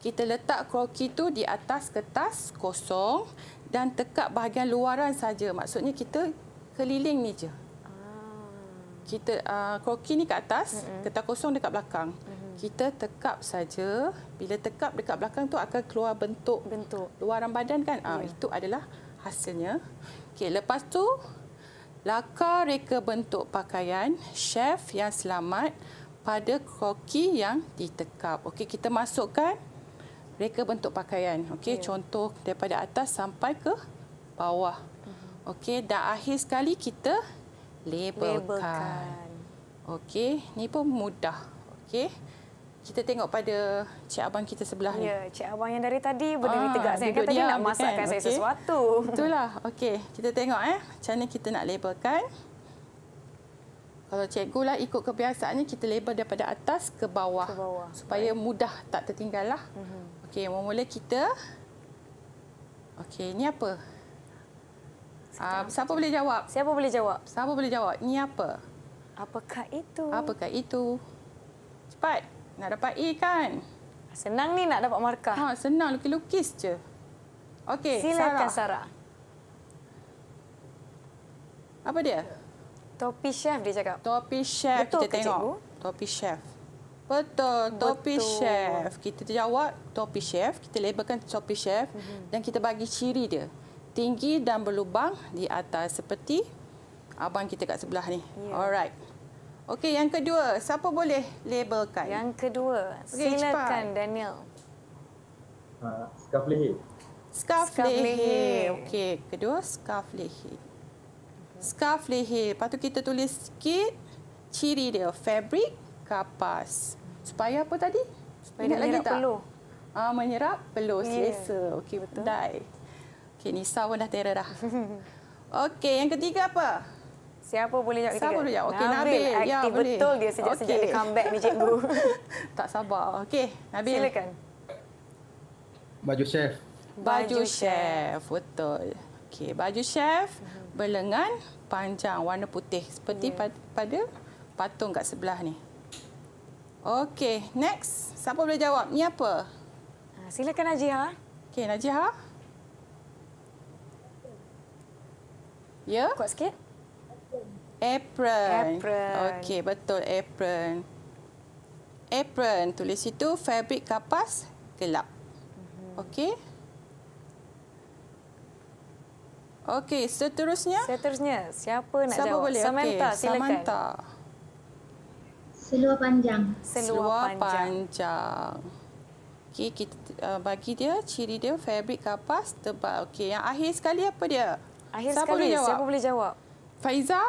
Speaker 3: Kita letak kroki tu di atas kertas kosong dan tekak bahagian luaran saja. Maksudnya kita keliling ni je ah. Kita uh, koki ni kat atas, mm -mm. kertas kosong dekat belakang. Mm -hmm. Kita tekap saja. Bila tekap dekat belakang tu akan keluar bentuk bentuk luaran badan kan? Yeah. Uh, ya. itu adalah hasilnya. Okey, lepas tu lakar reka bentuk pakaian chef yang selamat pada koki yang ditekap. Okey, kita masukkan reka bentuk pakaian. Okey, yeah. contoh daripada atas sampai ke bawah. Okey, dah akhir sekali kita labelkan.
Speaker 4: labelkan.
Speaker 3: Okey, ni pun mudah. Okey. Kita tengok pada cik abang kita sebelah ni. Ya,
Speaker 2: cik abang yang dari tadi berdiri ah, tegak. Saya kata dia nak masakkan kan? saya
Speaker 3: sesuatu. Itulah. Okey, kita tengok eh macam mana kita nak labelkan. Kalau cikgu lah ikut kebiasaannya kita label daripada atas ke bawah. Ke bawah. Supaya Baik. mudah tak tertinggal lah. Mm -hmm. Okey, mula-mula kita Okey, ni apa? Uh, siapa boleh jawab? Siapa boleh jawab? Siapa boleh jawab? Ni apa?
Speaker 2: Apakah itu?
Speaker 3: Apakah itu? Cepat. Nak dapat E kan? Senang ni nak dapat markah. Ha, senang lukis-lukis je. Okey, silakan Sarah. Sarah. Apa dia? Topi chef dia cakap. Topi chef Betul kita tengok. Cikgu? Topi chef. Betul, topi Betul. chef. Kita jawab topi chef, kita labelkan topi chef mm -hmm. dan kita bagi ciri dia tinggi dan berlubang di atas seperti abang kita kat sebelah ni. Yeah. Alright. Okey, yang kedua, siapa boleh labelkan? Yang kedua, okay, silakan cepat. Daniel.
Speaker 1: Uh, scarf leher.
Speaker 3: Scarf, leher. Okey, kedua scarf leher. Scarf leher. Lepas tu kita tulis sikit ciri dia, fabric kapas. Supaya apa tadi?
Speaker 4: Supaya menyerap lagi tak? peluh.
Speaker 3: Ah, menyerap peluh, yeah. selesa. Okey, betul. Dye. Okey, Nisa pun dah terror dah. [laughs] Okey, yang ketiga apa?
Speaker 2: Siapa boleh jawab ketiga? Siapa boleh jawab? Okey, Nabil. Nabil. Aktif ya, boleh. betul dia sejak-sejak okay. dia comeback ni, cikgu.
Speaker 3: [laughs] tak sabar. Okey, Nabil. Silakan. Baju chef. Baju chef, betul. Okey, baju chef berlengan panjang warna putih seperti yeah. pada patung kat sebelah ni. Okey, next. Siapa boleh jawab? Ni apa? Ah, silakan Najihah. Okey, Najihah. Ya. Kuat sikit. Apron. Apron. Okey, betul apron. Apron tulis itu fabric kapas gelap. Mhm. Okey. Okey, seterusnya? Seterusnya. Siapa nak Siapa jawab? Boleh? Samantha, okay. silakan. Samantha.
Speaker 1: Seluar panjang.
Speaker 3: Seluar panjang. Okey, kita uh, bagi dia ciri dia fabric kapas tebal.
Speaker 2: Okey, yang akhir sekali apa dia? Akhir Siapa sekali. Boleh Siapa boleh jawab? Faiza?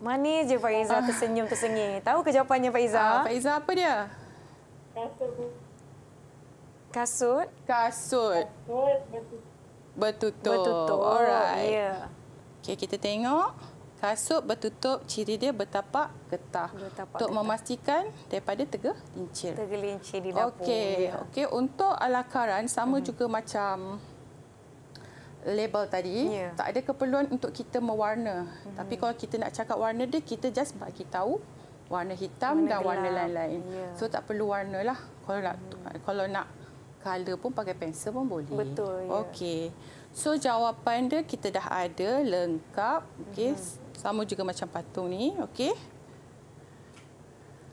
Speaker 2: Manis je Faiza ah. tersenyum tersengih. Tahu ke jawapannya Faiza? Ah, Faiza apa dia? Kasut. Kasut.
Speaker 3: Betutup. Betutup. Alright. Ya. Okey, kita tengok. Kasut bertutup ciri dia bertapak getah.
Speaker 2: Bertapak untuk getah.
Speaker 3: memastikan daripada tergelincir.
Speaker 2: Tergelincir di dapur. Okey, ya.
Speaker 3: okay untuk alakaran sama hmm. juga macam label tadi yeah. tak ada keperluan untuk kita mewarna mm-hmm. tapi kalau kita nak cakap warna dia kita just bagi tahu warna hitam warna dan warna lain-lain yeah. so tak perlu warna lah kalau nak mm-hmm. kalau nak color pun pakai pensel pun boleh betul yeah. okey so jawapan dia kita dah ada lengkap okey mm-hmm. sama juga macam patung ni okey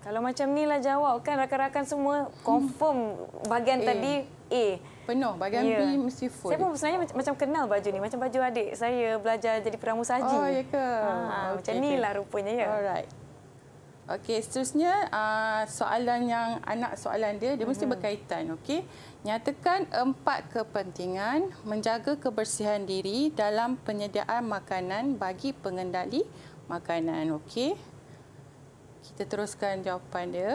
Speaker 2: kalau macam ni lah jawab kan rakan-rakan semua [laughs] confirm bahagian eh. tadi A Penuh, bagian ya. B mesti full. Saya pun sebenarnya macam kenal baju ni, macam baju adik saya belajar jadi pramusaji. Oh, ya ke? Ha, okay, macam okay. inilah rupanya ya. Alright. Okey, seterusnya ah, soalan yang
Speaker 3: anak soalan dia, dia mesti mm-hmm. berkaitan. Okey, nyatakan empat kepentingan menjaga kebersihan diri dalam penyediaan makanan bagi pengendali makanan. Okey, kita teruskan jawapan dia.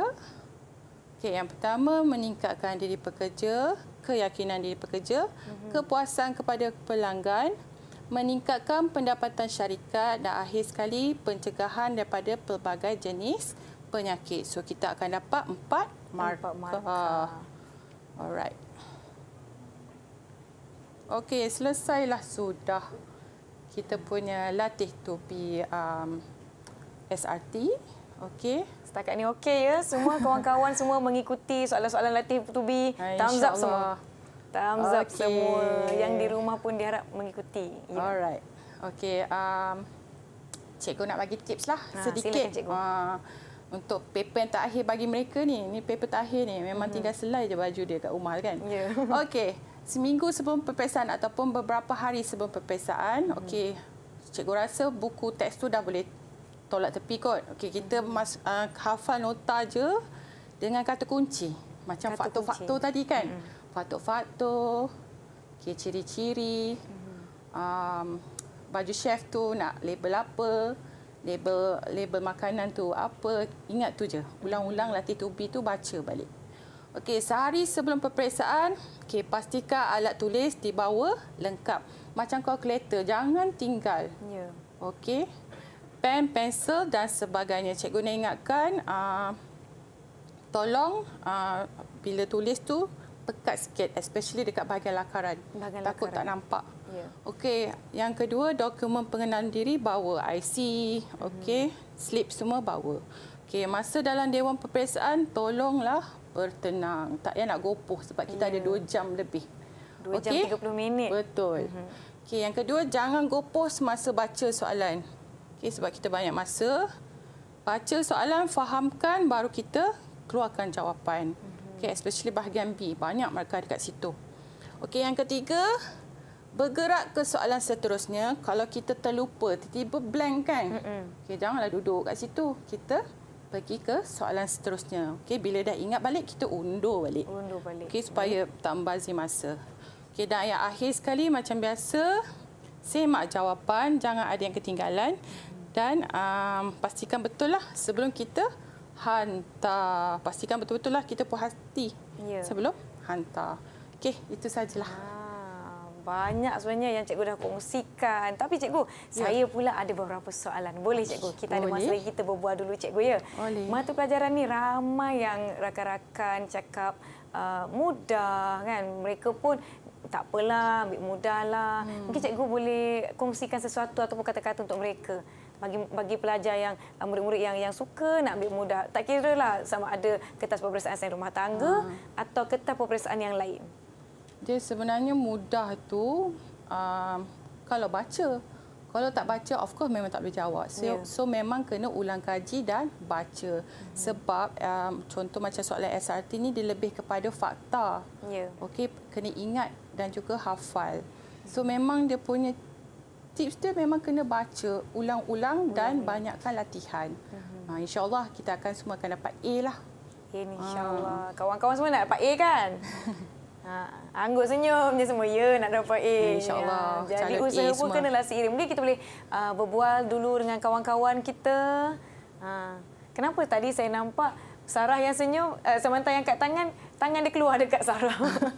Speaker 3: Okey, yang pertama meningkatkan diri pekerja, keyakinan diri pekerja, mm -hmm. kepuasan kepada pelanggan, meningkatkan pendapatan syarikat dan akhir sekali pencegahan daripada pelbagai jenis penyakit. So kita akan dapat empat markah. markah. Alright. Okey, selesailah sudah kita punya latih topi um,
Speaker 2: SRT. Okey setakat ni okey ya. Semua kawan-kawan semua mengikuti soalan-soalan latih to be. Thumbs up semua. Thumbs up okay. semua. Yang di rumah pun diharap mengikuti. Yeah. Alright. Okey. Um,
Speaker 3: cikgu nak bagi tips lah ha, sedikit. Silakan cikgu. Uh, untuk paper yang tak akhir bagi mereka ni. Ni paper terakhir ni. Memang mm-hmm. tinggal selai je baju dia kat rumah kan. Ya. Yeah. [laughs] Okey. Seminggu sebelum perpesaan ataupun beberapa hari sebelum perpesaan. Mm-hmm. Okey. Cikgu rasa buku teks tu dah boleh tolak tepi kot. Okey kita mas, uh, hafal nota je dengan kata kunci. Macam faktor-faktor tadi kan. Faktor-faktor, okay, ciri-ciri, mm-hmm. um, baju chef tu nak label apa, label label makanan tu apa, ingat tu je. Ulang-ulang mm-hmm. latih tubi tu baca balik. Okey, sehari sebelum peperiksaan, okay, pastikan alat tulis dibawa lengkap. Macam kalkulator, jangan tinggal. Ya. Yeah. Okey pen, pensel dan sebagainya. Cikgu nak ingatkan, uh, tolong uh, bila tulis tu pekat sikit. Especially dekat bahagian lakaran. Bahagian Takut lakaran. tak nampak. Yeah. Okey, yang kedua, dokumen pengenalan diri bawa. IC, okey, mm. slip semua bawa. Okey, masa dalam Dewan Perperiksaan, tolonglah bertenang. Tak payah nak gopoh sebab kita yeah. ada ya. dua jam lebih. Dua okay? jam 30 minit. Betul. Mm -hmm. Okey, yang kedua, jangan gopoh semasa baca soalan. Okay, sebab kita banyak masa. Baca soalan, fahamkan, baru kita keluarkan jawapan. Okay, especially bahagian B. Banyak mereka markah dekat situ. Okay, yang ketiga, bergerak ke soalan seterusnya. Kalau kita terlupa, tiba-tiba blank kan? Okay, janganlah duduk kat situ. Kita pergi ke soalan seterusnya. Okay, bila dah ingat balik, kita undur balik. Undur balik. Okay, supaya tak membazir masa. Okay, dan yang akhir sekali, macam biasa, semak jawapan. Jangan ada yang ketinggalan dan um, pastikan betul lah sebelum kita hantar pastikan betul betul lah kita puas hati ya. sebelum hantar okey itu sajalah ha.
Speaker 2: Banyak sebenarnya yang cikgu dah kongsikan. Tapi cikgu, ya. saya pula ada beberapa soalan. Boleh cikgu? Kita Boleh. ada masalah kita berbual dulu cikgu ya. Boleh. Mata pelajaran ni ramai yang rakan-rakan cakap uh, mudah kan. Mereka pun tak apalah, ambil mudahlah. Hmm. Mungkin cikgu boleh kongsikan sesuatu ataupun kata-kata untuk mereka bagi bagi pelajar yang uh, murid-murid yang yang suka nak ambil mudah tak kira lah sama ada kertas peperiksaan sains rumah tangga uh. atau kertas peperiksaan yang lain
Speaker 3: jadi sebenarnya mudah tu uh, kalau baca kalau tak baca of course memang tak boleh jawab so, yeah. so memang kena ulang kaji dan baca uh-huh. sebab um, contoh macam soalan SRT ni dia lebih kepada fakta yeah. okey kena ingat dan juga hafal so memang dia punya tips dia memang kena baca ulang-ulang dan ulang. banyakkan latihan. Uh-huh. Ha, InsyaAllah kita akan semua akan dapat A lah.
Speaker 2: Ya, ha. InsyaAllah. Ha. Kawan-kawan semua nak dapat A kan? [laughs] Ha, anggur senyum je semua ya nak dapat A. Ya, InsyaAllah. Ya. Jadi usaha A pun kena lah seiring. Mungkin kita boleh uh, berbual dulu dengan kawan-kawan kita. Ha. Kenapa tadi saya nampak Sarah yang senyum, uh, Samantha yang kat tangan tangan dia keluar dekat Sarah.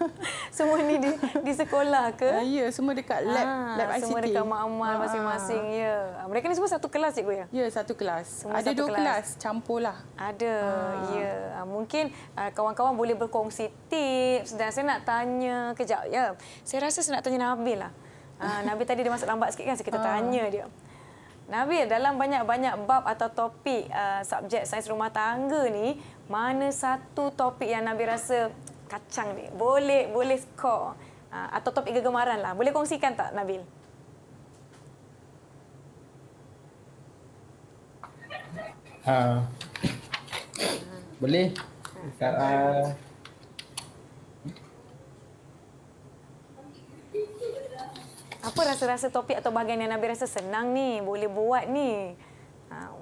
Speaker 2: [laughs] semua ni di, di sekolah ke?
Speaker 3: Uh, ya, semua dekat lab, ha, lab ICT. Semua dekat mak-mak masing-masing. Ah. Ya.
Speaker 2: Mereka ni semua satu kelas, cikgu ya? Ya, satu kelas. Semua Ada satu dua kelas, kelas campurlah. Ada, ha. ya. Mungkin uh, kawan-kawan boleh berkongsi tips dan saya nak tanya kejap. Ya. Saya rasa saya nak tanya Nabil. Lah. Uh, [laughs] Nabil tadi dia masuk lambat sikit kan, kita tanya dia. Nabil, dalam banyak-banyak bab atau topik uh, subjek sains rumah tangga ni, mana satu topik yang Nabi rasa kacang ni boleh boleh skor ah, atau topik kegemaran lah boleh kongsikan tak Nabil
Speaker 1: uh, boleh uh,
Speaker 2: apa rasa-rasa topik atau bahagian yang Nabil rasa senang ni boleh buat ni uh.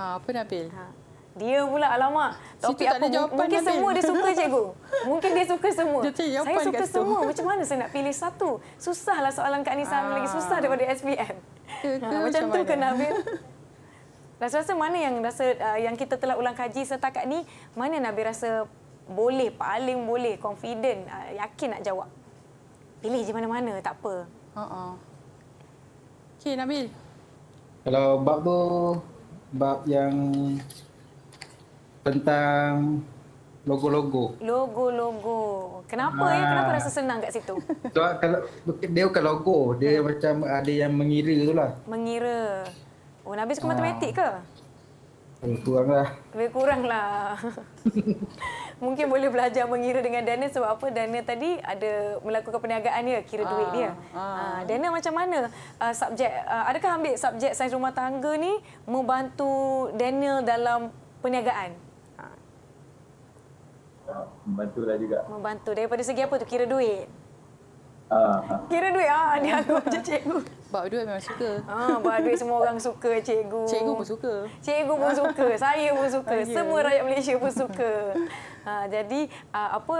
Speaker 2: ha apa Nabil ha dia pula alamak. Topik apa? Mungkin semua ambil. dia suka cikgu. Mungkin dia suka semua. Dia saya suka semua. Macam mana saya nak pilih satu? Susahlah soalan Kak Nisa lagi ah. susah daripada SPM.
Speaker 4: Ha, macam tu kena Nabil.
Speaker 2: [laughs] Rasa-rasa mana yang rasa uh, yang kita telah ulang kaji setakat ni, mana Nabil rasa boleh, paling boleh, confident, uh, yakin nak jawab? Pilih je mana-mana, tak apa. Uh-uh. Okey, Nabil.
Speaker 1: Kalau bab tu, bab yang tentang logo-logo.
Speaker 2: Logo-logo. Kenapa ha. ya? Kenapa ah. rasa senang kat situ?
Speaker 1: So, [laughs] kalau, dia bukan logo. Dia hmm. macam ada yang mengira tu lah.
Speaker 2: Mengira. Oh, Nabi suka ah. ha. matematik ke?
Speaker 1: Lebih kurang lah.
Speaker 2: Lebih kurang lah. [laughs] Mungkin boleh belajar mengira dengan Dana sebab apa Dana tadi ada melakukan perniagaan dia, kira ha. duit ah, dia. Ha. Dana macam mana uh, subjek, uh, adakah ambil subjek sains rumah tangga ni membantu Daniel dalam perniagaan? Ah, Membantu lah juga. Membantu. Daripada segi apa tu? Kira duit? Uh, uh. Kira duit ah dia aku je [laughs] cikgu. Bab duit memang suka. Ah, bab duit semua orang suka cikgu. Cikgu pun suka.
Speaker 4: Cikgu pun suka. [laughs] Saya pun suka. Okay. Semua rakyat Malaysia pun
Speaker 2: suka. Ha, jadi apa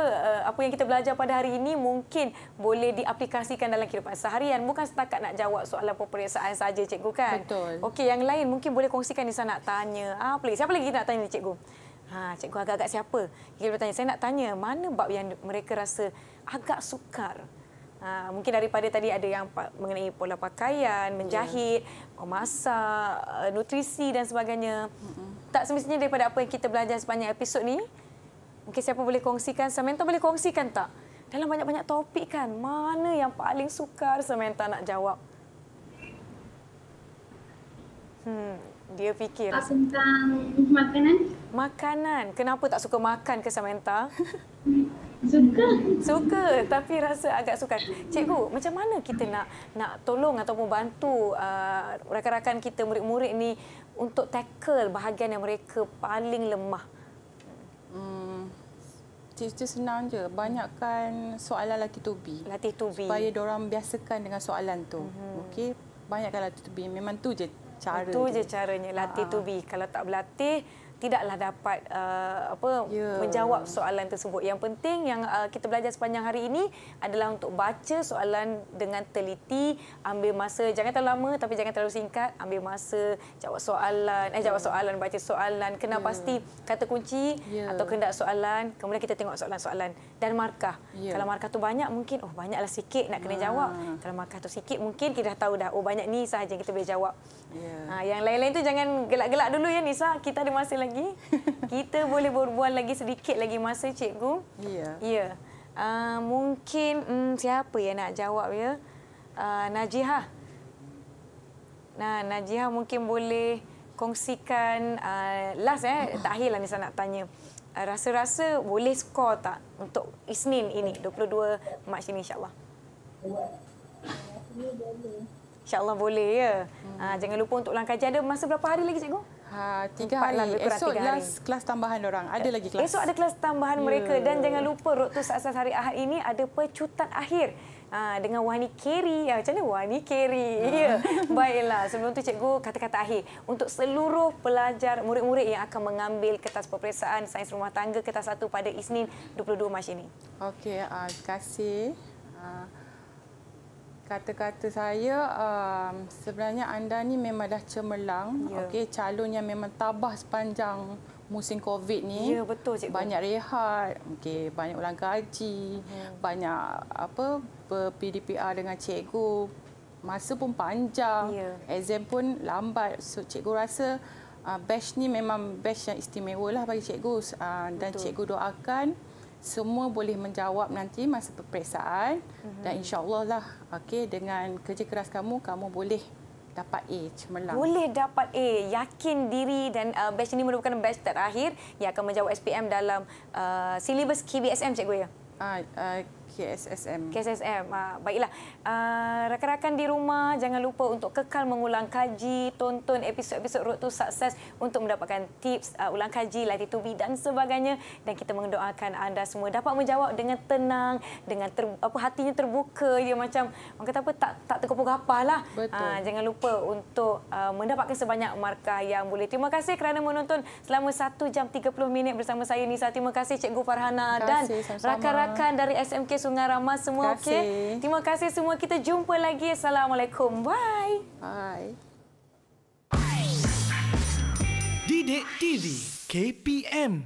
Speaker 2: apa yang kita belajar pada hari ini mungkin boleh diaplikasikan dalam kehidupan seharian bukan setakat nak jawab soalan peperiksaan saja cikgu kan. Betul. Okey yang lain mungkin boleh kongsikan di sana nak tanya. Apa lagi? Siapa lagi nak tanya ni cikgu? Ha, cikgu agak-agak siapa? Kita bertanya. Saya nak tanya, mana bab yang mereka rasa agak sukar? Ha, mungkin daripada tadi ada yang mengenai pola pakaian, menjahit, ya. memasak, eh, nutrisi dan sebagainya. Tak semestinya daripada apa yang kita belajar sepanjang episod ni, mungkin siapa boleh kongsikan, Samantha boleh kongsikan tak? Dalam banyak-banyak topik kan, mana yang paling sukar Samantha nak jawab? Hmm, dia fikir? Uh, tentang makanan. Makanan. Kenapa tak suka makan ke Samantha? [laughs] Suka. Suka tapi rasa agak sukar. Cikgu, macam mana kita nak nak tolong ataupun bantu uh, rakan-rakan kita murid-murid ni untuk tackle bahagian yang mereka paling lemah?
Speaker 3: Hmm, Itu senang je. Banyakkan soalan latih tubi. Latih tubi. Supaya diorang
Speaker 2: biasakan dengan soalan tu. Mm-hmm. Okey. Banyakkan latih tubi. Memang tu je cara itu je caranya latih to ah. be kalau tak berlatih tidaklah dapat uh, apa yeah. menjawab soalan tersebut. Yang penting yang uh, kita belajar sepanjang hari ini adalah untuk baca soalan dengan teliti, ambil masa jangan terlalu lama tapi jangan terlalu singkat, ambil masa jawab soalan, eh jawab ya. soalan, baca soalan, kena yeah. pasti kata kunci yeah. atau kehendak soalan, kemudian kita tengok soalan-soalan dan markah. Yeah. Kalau markah tu banyak mungkin oh banyaklah sikit nak kena ha. jawab. Kalau markah tu sikit mungkin kita dah tahu dah oh banyak ni sahaja yang kita boleh jawab. Yeah. Ya. Ha, yang lain-lain tu jangan gelak-gelak dulu ya Nisa. Kita ada masa lagi. [laughs] kita boleh berbual lagi sedikit lagi masa cikgu. Ya. Yeah. Ya. Yeah. Uh, mungkin hmm, siapa yang nak jawab ya? Uh, ah, Najiha. Nah, Najiha mungkin boleh kongsikan uh, last eh tak akhirlah Nisa nak tanya. Eh, rasa-rasa boleh skor tak untuk Isnin ini 22 Mac ini insyaallah. InsyaAllah boleh ya. Hmm. Ha, jangan lupa untuk ulang jadi ada masa berapa hari lagi cikgu? Ha, tiga lah hari. Lah, Esok tiga last hari.
Speaker 3: kelas tambahan orang. Ada ya. lagi kelas. Esok ada kelas
Speaker 2: tambahan yeah. mereka. Dan ya. jangan lupa Rotus Asas Hari Ahad ini ada pecutan akhir. Ah, dengan Wani Keri. Ya, macam mana Wani Keri? Ah. Ya. Baiklah, sebelum tu cikgu kata-kata akhir. Untuk seluruh pelajar, murid-murid yang akan mengambil kertas peperiksaan sains rumah tangga kertas satu pada Isnin 22 Mac ini.
Speaker 3: Okey, uh, terima kasih. Kata-kata uh, saya, um, sebenarnya anda ni memang dah cemerlang. Ya. Okey, calon yang memang tabah sepanjang musim COVID ni. Ya, betul cikgu. Banyak rehat, okay, banyak ulang gaji, hmm. banyak apa PDPR dengan cikgu. Masa pun panjang, ya. exam pun lambat. So, cikgu rasa uh, batch ni memang batch yang istimewa lah bagi cikgu. Uh, dan cikgu doakan semua boleh menjawab nanti masa peperiksaan mm-hmm. dan hmm. insyaallah lah okey dengan kerja keras kamu kamu boleh
Speaker 2: dapat A cemerlang. Boleh dapat A. Yakin diri dan uh, batch ini merupakan batch terakhir yang akan menjawab SPM dalam uh, silibus KBSM, Cikgu. Ya? Ah, uh, uh, KSSM. KSSM. Ah, baiklah. Ah, rakan-rakan di rumah, jangan lupa untuk kekal mengulang kaji, tonton episod-episod Road to Success untuk mendapatkan tips ah, ulang kaji, latih tubi dan sebagainya. Dan kita mendoakan anda semua dapat menjawab dengan tenang, dengan ter, apa hatinya terbuka. Dia macam, orang kata apa, tak, tak terkumpul kapal lah. Betul. jangan lupa untuk aa, mendapatkan sebanyak markah yang boleh. Terima kasih kerana menonton selama 1 jam 30 minit bersama saya, Nisa. Terima kasih Cikgu Farhana kasih, dan rakan-rakan dari SMK Sungai Rama semua terima okey. Terima kasih semua. Kita jumpa lagi. Assalamualaikum. Bye. Bye.
Speaker 1: Didik TV KPM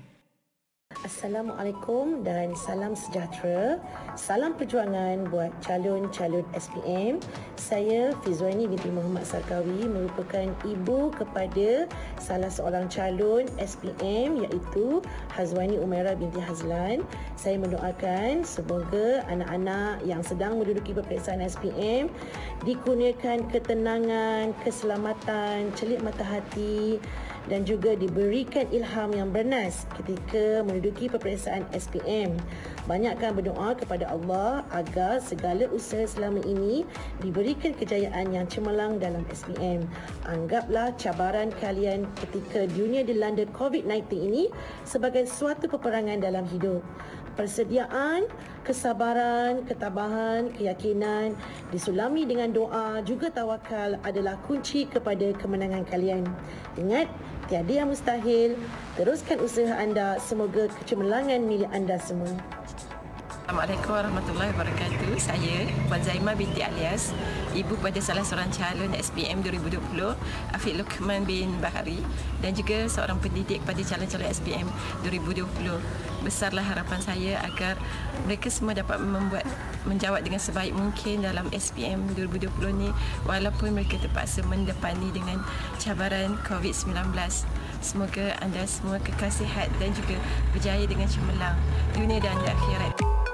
Speaker 4: Assalamualaikum dan salam sejahtera. Salam perjuangan buat calon-calon SPM. Saya Fizwani binti Muhammad Sarkawi merupakan ibu kepada salah seorang calon SPM iaitu Hazwani Umaira binti Hazlan. Saya mendoakan semoga anak-anak yang sedang menduduki peperiksaan SPM dikurniakan ketenangan, keselamatan, celik mata hati dan juga diberikan ilham yang bernas ketika menduduki peperiksaan SPM. Banyakkan berdoa kepada Allah agar segala usaha selama ini diberikan kejayaan yang cemerlang dalam SPM. Anggaplah cabaran kalian ketika dunia dilanda COVID-19 ini sebagai suatu peperangan dalam hidup persediaan, kesabaran, ketabahan, keyakinan disulami dengan doa juga tawakal adalah kunci kepada kemenangan kalian. Ingat, tiada yang mustahil. Teruskan usaha anda. Semoga kecemerlangan milik anda semua.
Speaker 3: Assalamualaikum warahmatullahi wabarakatuh. Saya Puan Zaima binti Alias, ibu pada salah seorang calon SPM 2020, Afiq Lukman bin Bahari dan juga seorang pendidik pada calon-calon SPM 2020. Besarlah harapan saya agar mereka semua dapat membuat menjawab dengan sebaik mungkin dalam SPM 2020 ni walaupun mereka terpaksa mendepani dengan cabaran COVID-19. Semoga anda semua kekal sihat dan juga berjaya dengan cemerlang
Speaker 1: dunia dan akhirat.